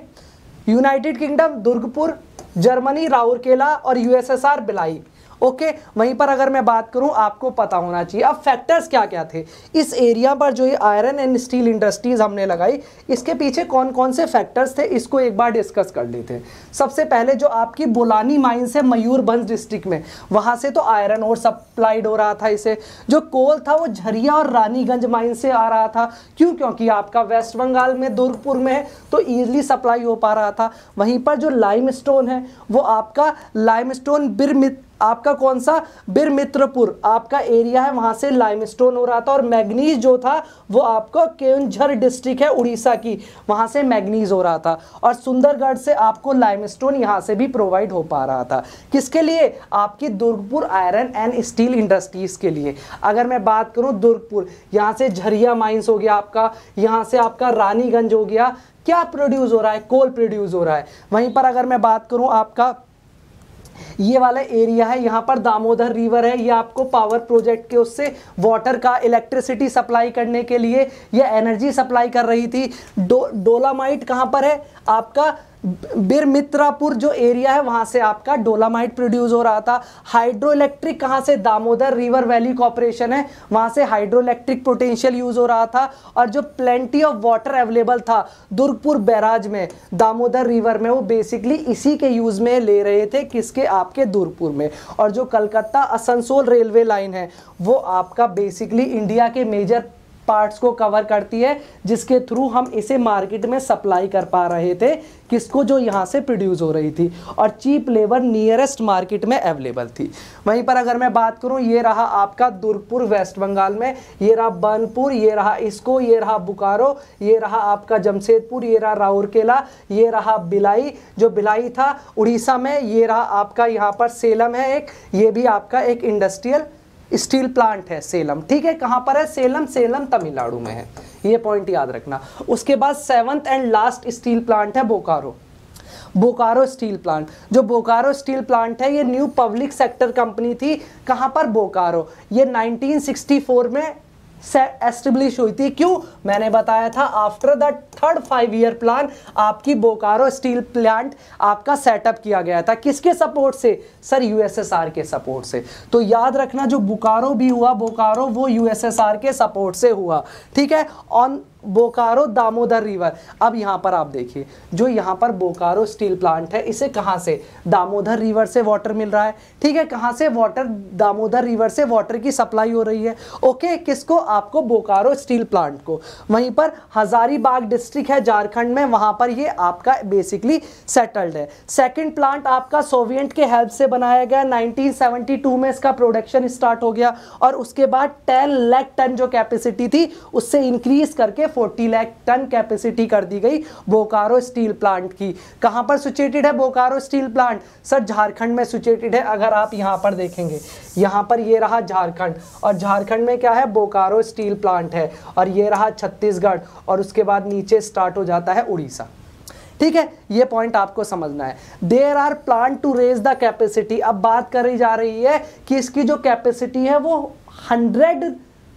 United Kingdom Durgapur Germany Rourkela और यूएसएसआर बिलाई ओके वहीं पर अगर मैं बात करूं आपको पता होना चाहिए अब फैक्टर्स क्या क्या थे इस एरिया पर जो ये आयरन एंड स्टील इंडस्ट्रीज हमने लगाई इसके पीछे कौन कौन से फैक्टर्स थे इसको एक बार डिस्कस कर लेते हैं सबसे पहले जो आपकी बोलानी माइंस है मयूरभंज डिस्ट्रिक्ट में वहाँ से तो आयरन और सप्लाइड हो रहा था इसे जो कोल था वो झरिया और रानीगंज माइन से आ रहा था क्यों क्योंकि आपका वेस्ट बंगाल में दुर्गपुर में है तो ईजिली सप्लाई हो पा रहा था वहीं पर जो लाइम है वो आपका लाइम स्टोन बिरमित आपका कौन सा बिरमित्रपुर आपका एरिया है वहाँ से लाइमस्टोन हो रहा था और मैग्नीज जो था वो आपको केवंझर डिस्ट्रिक्ट है उड़ीसा की वहाँ से मैग्नीज हो रहा था और सुंदरगढ़ से आपको लाइमस्टोन यहाँ से भी प्रोवाइड हो पा रहा था किसके लिए आपकी Durgapur iron and steel industries के लिए अगर मैं बात करूँ दुर्गपुर यहाँ से झरिया माइन्स हो गया आपका यहाँ से आपका रानीगंज हो गया क्या प्रोड्यूस हो रहा है कोल प्रोड्यूस हो रहा है वहीं पर अगर मैं बात करूँ आपका ये वाला एरिया है यहाँ पर दामोदर रिवर है ये आपको पावर प्रोजेक्ट के उससे वाटर का इलेक्ट्रिसिटी सप्लाई करने के लिए ये एनर्जी सप्लाई कर रही थी डो डोलामाइट कहाँ पर है आपका बिरमित्रापुर जो एरिया है वहाँ से आपका डोलामाइट प्रोड्यूस हो रहा था हाइड्रो इलेक्ट्रिक कहाँ से दामोदर रिवर वैली कॉपरेशन है वहाँ से हाइड्रो इलेक्ट्रिक पोटेंशियल यूज़ हो रहा था और जो प्लेंटी ऑफ वाटर अवेलेबल था दुर्गपुर बैराज में दामोदर रिवर में वो बेसिकली इसी के यूज़ में ले रहे थे किसके आपके दुर्गपुर में और जो कलकत्ता असनसोल रेलवे लाइन है वो आपका बेसिकली इंडिया के मेजर पार्ट्स को कवर करती है जिसके थ्रू हम इसे मार्केट में सप्लाई कर पा रहे थे किसको जो यहाँ से प्रोड्यूस हो रही थी और चीप लेबर नियरेस्ट मार्केट में अवेलेबल थी वहीं पर अगर मैं बात करूँ ये रहा आपका दुर्गपुर वेस्ट बंगाल में ये रहा बनपुर ये रहा इसको ये रहा बुकारो ये रहा आपका जमशेदपुर ये रहा राउरकेला ये रहा बिलाई जो बिलाई था उड़ीसा में ये रहा आपका यहाँ पर सेलम है एक ये भी आपका एक इंडस्ट्रियल स्टील प्लांट है सेलम ठीक है कहां पर है सेलम सेलम तमिलनाडु में है ये पॉइंट याद रखना उसके बाद seventh and last steel plant है बोकारो बोकारो स्टील प्लांट जो बोकारो स्टील प्लांट है ये न्यू पब्लिक सेक्टर कंपनी थी कहां पर बोकारो ये 1964 में एस्टेब्लिश हुई थी क्यों मैंने बताया था after the third five year plan आपकी बोकारो स्टील प्लांट आपका सेटअप किया गया था किसके सपोर्ट से सर यूएसएसआर के सपोर्ट से तो याद रखना जो बोकारो भी हुआ बोकारो वो यूएसएसआर के सपोर्ट से हुआ ठीक है ऑन बोकारो दामोदर रिवर अब यहाँ पर आप देखिए जो यहाँ पर बोकारो स्टील प्लांट है इसे कहाँ से दामोदर रिवर से वाटर मिल रहा है ठीक है कहाँ से वाटर दामोदर रिवर से वाटर की सप्लाई हो रही है ओके किसको आपको बोकारो स्टील प्लांट को वहीं पर हजारीबाग डिस्ट्रिक्ट है झारखंड में वहाँ पर ये आपका बेसिकली सेटल्ड है सेकेंड प्लांट आपका सोवियंट के हेल्प से बनाया गया नाइनटीन में इसका प्रोडक्शन स्टार्ट हो गया और उसके बाद टेन लाख टन जो कैपेसिटी थी उससे इंक्रीज करके 40 लाख टन कैपेसिटी कर दी गई बोकारो स्टील प्लांट की कहां पर सिचुएटेड है Bokaro steel plant sir Jharkhand में सिचुएटेड है अगर आप यहां पर देखेंगे यहां पर ये रहा झारखंड और झारखंड में क्या है बोकारो स्टील प्लांट है और ये रहा छत्तीसगढ़ और उसके बाद नीचे स्टार्ट हो जाता है उड़ीसा ठीक है ये पॉइंट आपको समझना है there are plan to raise the capacity अब बात करी जा रही है कि इसकी जो कैपेसिटी है वो hundred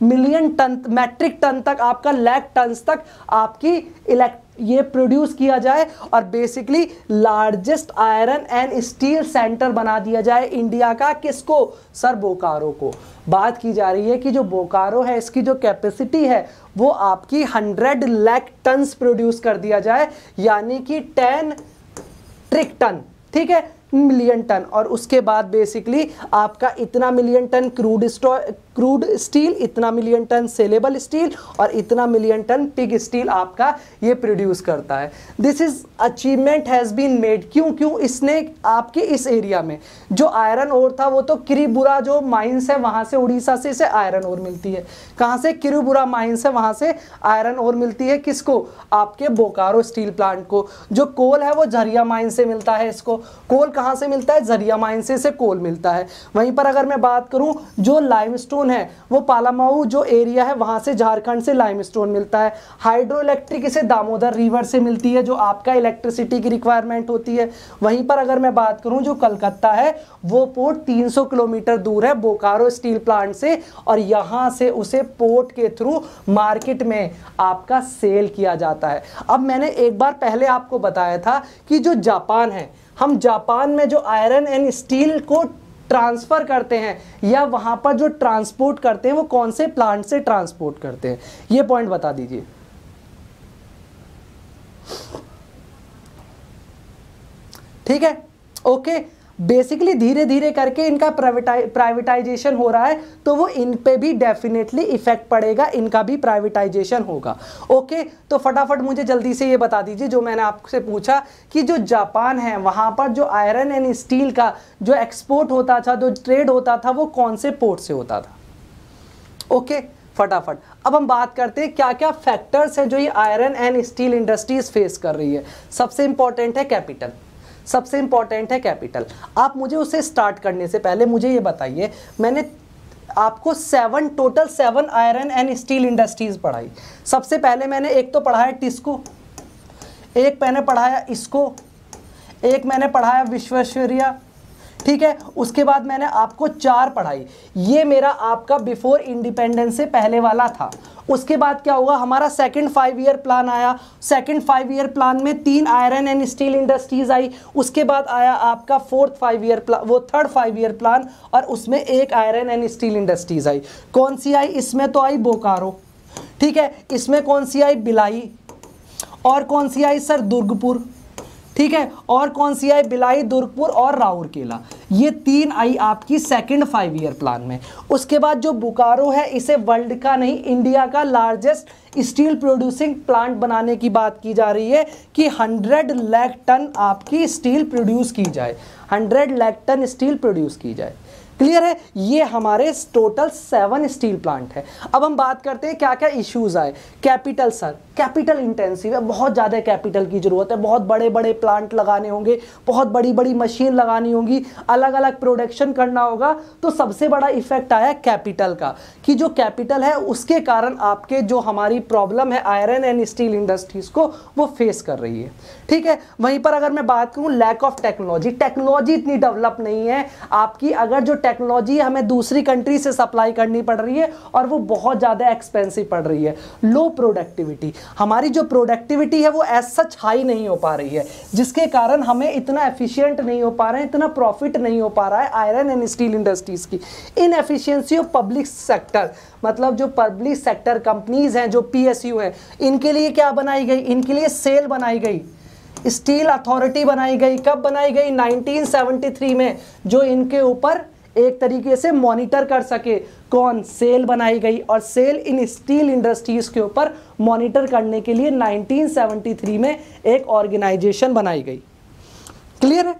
million ton metric ton तक आपका लैक टन तक आपकी इलेक्ट ये प्रोड्यूस किया जाए और basically largest iron and steel centre बना दिया जाए इंडिया का किसको सर बोकारो को बात की जा रही है कि जो बोकारो है इसकी जो कैपेसिटी है वो आपकी 100 लाख टन प्रोड्यूस कर दिया जाए यानी कि 10 ट्रिक टन ठीक है मिलियन टन और उसके बाद बेसिकली आपका इतना million ton crude crude steel इतना मिलियन टन सेलेबल स्टील और इतना मिलियन टन पिग स्टील आपका ये प्रोड्यूस करता है this is achievement has been made क्यों क्यों इसने आपके इस एरिया में जो आयरन ओर था वो तो किरीबुरा जो माइंस है वहां से उड़ीसा से इसे आयरन ओर मिलती है कहाँ से किरीबुरा माइंस है वहां से आयरन ओर मिलती है किसको आपके बोकारो स्टील प्लांट को जो कोल है वो झरिया माइन से मिलता है इसको कोल कहाँ से मिलता है झरिया माइन से इसे कोल मिलता है वहीं पर अगर मैं बात करूं जो लाइम लाइमस्टोन है वो पालामाऊ जो एरिया है वहाँ से झारखंड से लाइमस्टोन मिलता है हाइड्रो इलेक्ट्रिक इसे दामोदर रिवर से मिलती है जो आपका इलेक्ट्रिसिटी की रिक्वायरमेंट होती है वहीं पर अगर मैं बात करूँ जो कलकत्ता है वो पोर्ट 300 किलोमीटर दूर है बोकारो स्टील प्लांट से और यहाँ से उसे पोर्ट के थ्रू मार्केट में आपका सेल किया जाता है अब मैंने एक बार पहले आपको बताया था कि जो जापान है हम जापान में जो आयरन एंड स्टील को ट्रांसफ़र करते हैं या वहां पर जो ट्रांसपोर्ट करते हैं वो कौन से प्लांट से ट्रांसपोर्ट करते हैं ये पॉइंट बता दीजिए ठीक है ओके बेसिकली धीरे धीरे करके इनका प्राइवेटाइजेशन हो रहा है तो वो इन पे भी डेफिनेटली इफेक्ट पड़ेगा इनका भी प्राइवेटाइजेशन होगा ओके तो फटाफट मुझे जल्दी से ये बता दीजिए जो मैंने आपसे पूछा कि जो जापान है वहाँ पर जो आयरन एंड स्टील का जो एक्सपोर्ट होता था जो ट्रेड होता था वो कौन से पोर्ट से होता था ओके फटाफट अब हम बात करते हैं क्या क्या फैक्टर्स हैं जो ये iron and steel industries face कर रही है सबसे इंपॉर्टेंट है कैपिटल सबसे इंपॉर्टेंट है कैपिटल आप मुझे उसे स्टार्ट करने से पहले मुझे ये बताइए मैंने आपको seven total seven iron and steel industries पढ़ाई सबसे पहले मैंने एक तो पढ़ाया टिस्को एक मैंने पढ़ाया इसको एक मैंने पढ़ाया विश्वेश्वरिया ठीक है उसके बाद मैंने आपको चार पढ़ाई ये मेरा आपका बिफोर इंडिपेंडेंस से पहले वाला था उसके बाद क्या हुआ हमारा सेकंड फाइव ईयर प्लान आया सेकंड फाइव ईयर प्लान में तीन आयरन एंड स्टील इंडस्ट्रीज आई उसके बाद आया आपका फोर्थ फाइव ईयर प्लान वो थर्ड फाइव ईयर प्लान और उसमें एक आयरन एंड स्टील इंडस्ट्रीज आई कौन सी आई इसमें तो आई बोकारो ठीक है इसमें कौन सी आई बिलाई और कौन सी आई सर दुर्गपुर ठीक है और कौन सी आई बिलाई दुर्गपुर और राउरकेला ये तीन आई आपकी सेकंड फाइव ईयर प्लान में उसके बाद जो बुकारो है इसे वर्ल्ड का नहीं इंडिया का लार्जेस्ट स्टील प्रोड्यूसिंग प्लांट बनाने की बात की जा रही है कि 100 लाख टन आपकी स्टील प्रोड्यूस की जाए 100 लाख टन स्टील प्रोड्यूस की जाए क्लियर है ये हमारे टोटल सेवन स्टील प्लांट है अब हम बात करते हैं क्या क्या इश्यूज आए कैपिटल सर कैपिटल इंटेंसिव है बहुत ज़्यादा कैपिटल की ज़रूरत है बहुत बड़े बड़े प्लांट लगाने होंगे बहुत बड़ी बड़ी मशीन लगानी होगी अलग अलग प्रोडक्शन करना होगा तो सबसे बड़ा इफेक्ट आया कैपिटल का कि जो कैपिटल है उसके कारण आपके जो हमारी प्रॉब्लम है आयरन एंड स्टील इंडस्ट्रीज़ को वो फेस कर रही है ठीक है वहीं पर अगर मैं बात करूँ लैक ऑफ टेक्नोलॉजी टेक्नोलॉजी इतनी डेवलप नहीं है आपकी अगर जो टेक्नोलॉजी हमें दूसरी कंट्री से सप्लाई करनी पड़ रही है और वो बहुत ज़्यादा एक्सपेंसिव पड़ रही है लो प्रोडक्टिविटी हमारी जो प्रोडक्टिविटी है वो एज सच हाई नहीं हो पा रही है जिसके कारण हमें इतना एफिशियंट नहीं हो पा रहे हैं इतना प्रॉफिट नहीं हो पा रहा है आयरन एंड स्टील इंडस्ट्रीज़ की inefficiency of public sector मतलब जो पब्लिक सेक्टर कंपनीज हैं जो पीएसयू हैं इनके लिए क्या बनाई गई इनके लिए सेल बनाई गई स्टील अथॉरिटी बनाई गई कब बनाई गई 1973 में जो इनके ऊपर एक तरीके से मॉनिटर कर सके कौन सेल बनाई गई और सेल इन स्टील इंडस्ट्रीज़ के ऊपर मॉनिटर करने के लिए 1973 में एक ऑर्गेनाइजेशन बनाई गई क्लियर है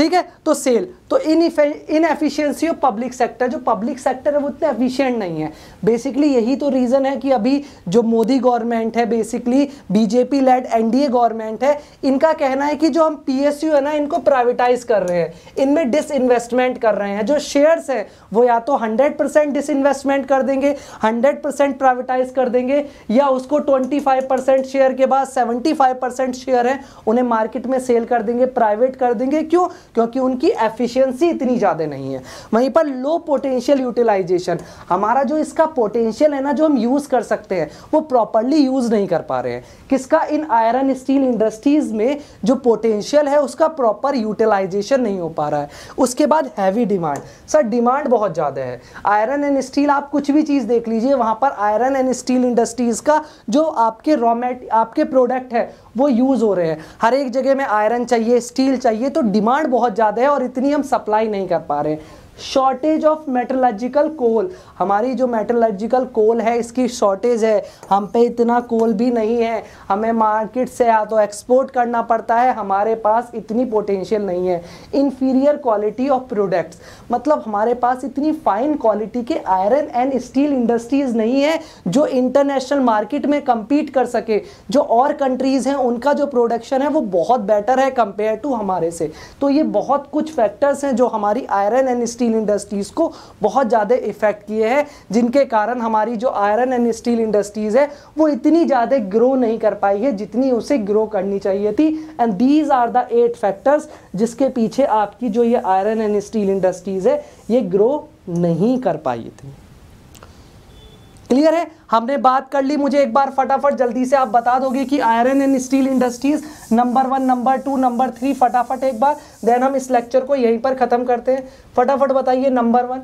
ठीक है तो सेल तो in inefficiency of public sector जो पब्लिक सेक्टर है वो इतने एफिशिएंट नहीं है बेसिकली यही तो रीज़न है कि अभी जो मोदी गवर्नमेंट है basically BJP led NDA government है इनका कहना है कि जो हम पीएसयू है ना इनको प्राइवेटाइज कर रहे हैं इनमें डिसइन्वेस्टमेंट कर रहे हैं जो शेयर्स हैं वो या तो हंड्रेड परसेंट डिसइन्वेस्टमेंट कर देंगे हंड्रेड परसेंट प्राइवेटाइज कर देंगे या उसको ट्वेंटी फाइव परसेंट शेयर के बाद सेवेंटी फाइव परसेंट शेयर है उन्हें मार्केट में सेल कर देंगे प्राइवेट कर देंगे क्यों क्योंकि उनकी एफिशिएंसी इतनी ज़्यादा नहीं है वहीं पर लो पोटेंशियल यूटिलाइजेशन हमारा जो इसका पोटेंशियल है ना जो हम यूज़ कर सकते हैं वो प्रॉपरली यूज़ नहीं कर पा रहे हैं किसका इन आयरन स्टील इंडस्ट्रीज़ में जो पोटेंशियल है उसका प्रॉपर यूटिलाइजेशन नहीं हो पा रहा है उसके बाद हैवी डिमांड सर डिमांड बहुत ज़्यादा है आयरन एंड स्टील आप कुछ भी चीज़ देख लीजिए वहाँ पर आयरन एंड स्टील इंडस्ट्रीज़ का जो आपके रॉ आपके प्रोडक्ट है वो यूज़ हो रहे हैं हर एक जगह में आयरन चाहिए स्टील चाहिए तो डिमांड बहुत ज़्यादा है और इतनी हम सप्लाई नहीं कर पा रहे हैं शॉर्टेज ऑफ मेटलॉजिकल कोल हमारी जो मेटलॉजिकल कोल है इसकी शॉर्टेज है हम पे इतना कोल भी नहीं है हमें मार्केट से या तो एक्सपोर्ट करना पड़ता है हमारे पास इतनी पोटेंशियल नहीं है इन्फीरियर क्वालिटी ऑफ प्रोडक्ट्स मतलब हमारे पास इतनी फाइन क्वालिटी के आयरन एंड स्टील इंडस्ट्रीज़ नहीं है जो इंटरनेशनल मार्केट में कम्पीट कर सके जो और कंट्रीज़ हैं उनका जो प्रोडक्शन है वो बहुत बेटर है कंपेयर टू हमारे से तो ये बहुत कुछ फैक्टर्स हैं जो हमारी iron and steel steel industries को बहुत ज़्यादा इफेक्ट किए हैं जिनके कारण हमारी जो आयरन एंड स्टील इंडस्ट्रीज़ है वो इतनी ज़्यादा ग्रो नहीं कर पाई है जितनी उसे ग्रो करनी चाहिए थी and these are the eight factors जिसके पीछे आपकी जो ये आयरन एंड स्टील इंडस्ट्रीज़ है ये ग्रो नहीं कर पाई थी क्लियर है हमने बात कर ली मुझे एक बार फटाफट जल्दी से आप बता दोगे कि iron and steel industries number one number two number three फटाफट एक बार देन हम इस लेक्चर को यहीं पर ख़त्म करते हैं फटाफट बताइए नंबर वन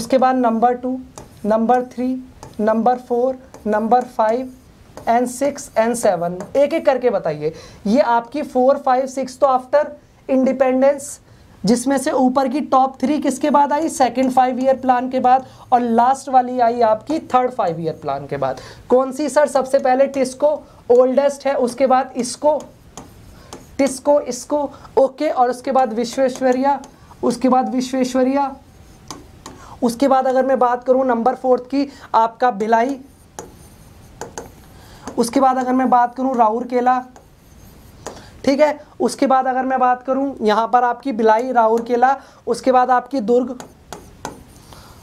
उसके बाद number two number three number four number five and six and seven एक एक करके बताइए ये आपकी फोर फाइव सिक्स तो आफ्टर इंडिपेंडेंस जिसमें से ऊपर की टॉप थ्री किसके बाद आई सेकंड फाइव ईयर प्लान के बाद और लास्ट वाली आई आपकी थर्ड फाइव ईयर प्लान के बाद कौन सी सर सबसे पहले टिस्को ओल्डेस्ट है उसके बाद इसको टिस्को इसको ओके और उसके बाद विश्वेश्वरिया उसके बाद विश्वेश्वरिया उसके बाद अगर मैं बात करूं नंबर फोर्थ की आपका भिलाई उसके बाद अगर मैं बात करूं राहुल केला ठीक है उसके बाद अगर मैं बात करूं यहां पर आपकी बिलाई राउरकेला उसके बाद आपकी दुर्ग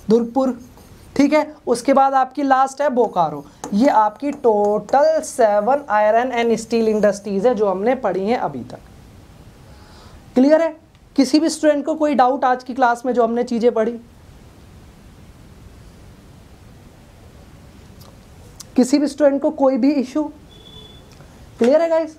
दुर्गपुर ठीक है उसके बाद आपकी लास्ट है बोकारो ये आपकी total seven iron and steel industries है जो हमने पढ़ी है अभी तक क्लियर है किसी भी स्टूडेंट को कोई डाउट आज की क्लास में जो हमने चीज़ें पढ़ी किसी भी स्टूडेंट को कोई भी इशू क्लियर है गाइस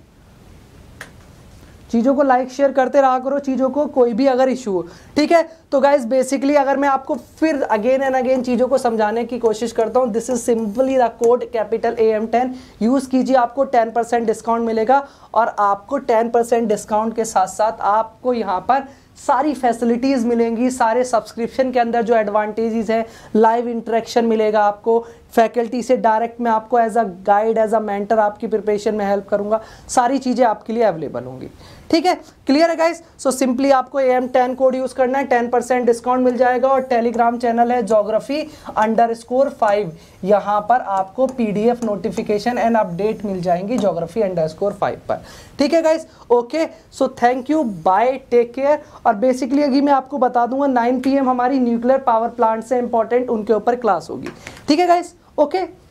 चीज़ों को लाइक शेयर करते रहा करो चीज़ों को कोई भी अगर इशू हो ठीक है तो गाइज बेसिकली अगर मैं आपको फिर अगेन एंड अगेन चीज़ों को समझाने की कोशिश करता हूँ this is simply the code capital A M ten use कीजिए आपको टेन परसेंट डिस्काउंट मिलेगा और आपको टेन परसेंट डिस्काउंट के साथ साथ आपको यहाँ पर सारी फैसिलिटीज़ मिलेंगी सारे सब्सक्रिप्शन के अंदर जो एडवांटेजेस हैं लाइव इंटरेक्शन मिलेगा आपको फैकल्टी से डायरेक्ट मैं आपको as a guide as a mentor आपकी प्रिपरेशन में हेल्प करूँगा सारी चीज़ें आपके लिए अवेलेबल होंगी ठीक है क्लियर है गाइस सो सिंपली आपको A M ten code use करना है टेन परसेंट डिस्काउंट मिल जाएगा और टेलीग्राम चैनल है जोग्राफी अंडर स्कोर फाइव यहां पर आपको पीडीएफ नोटिफिकेशन एंड अपडेट मिल जाएंगी जोग्राफी अंडर स्कोर फाइव पर ठीक है guys okay so thank you bye take care और बेसिकली अभी मैं आपको बता दूंगा नाइन पी हमारी न्यूक्लियर पावर प्लांट से इंपॉर्टेंट उनके ऊपर क्लास होगी ठीक है गाइस ओके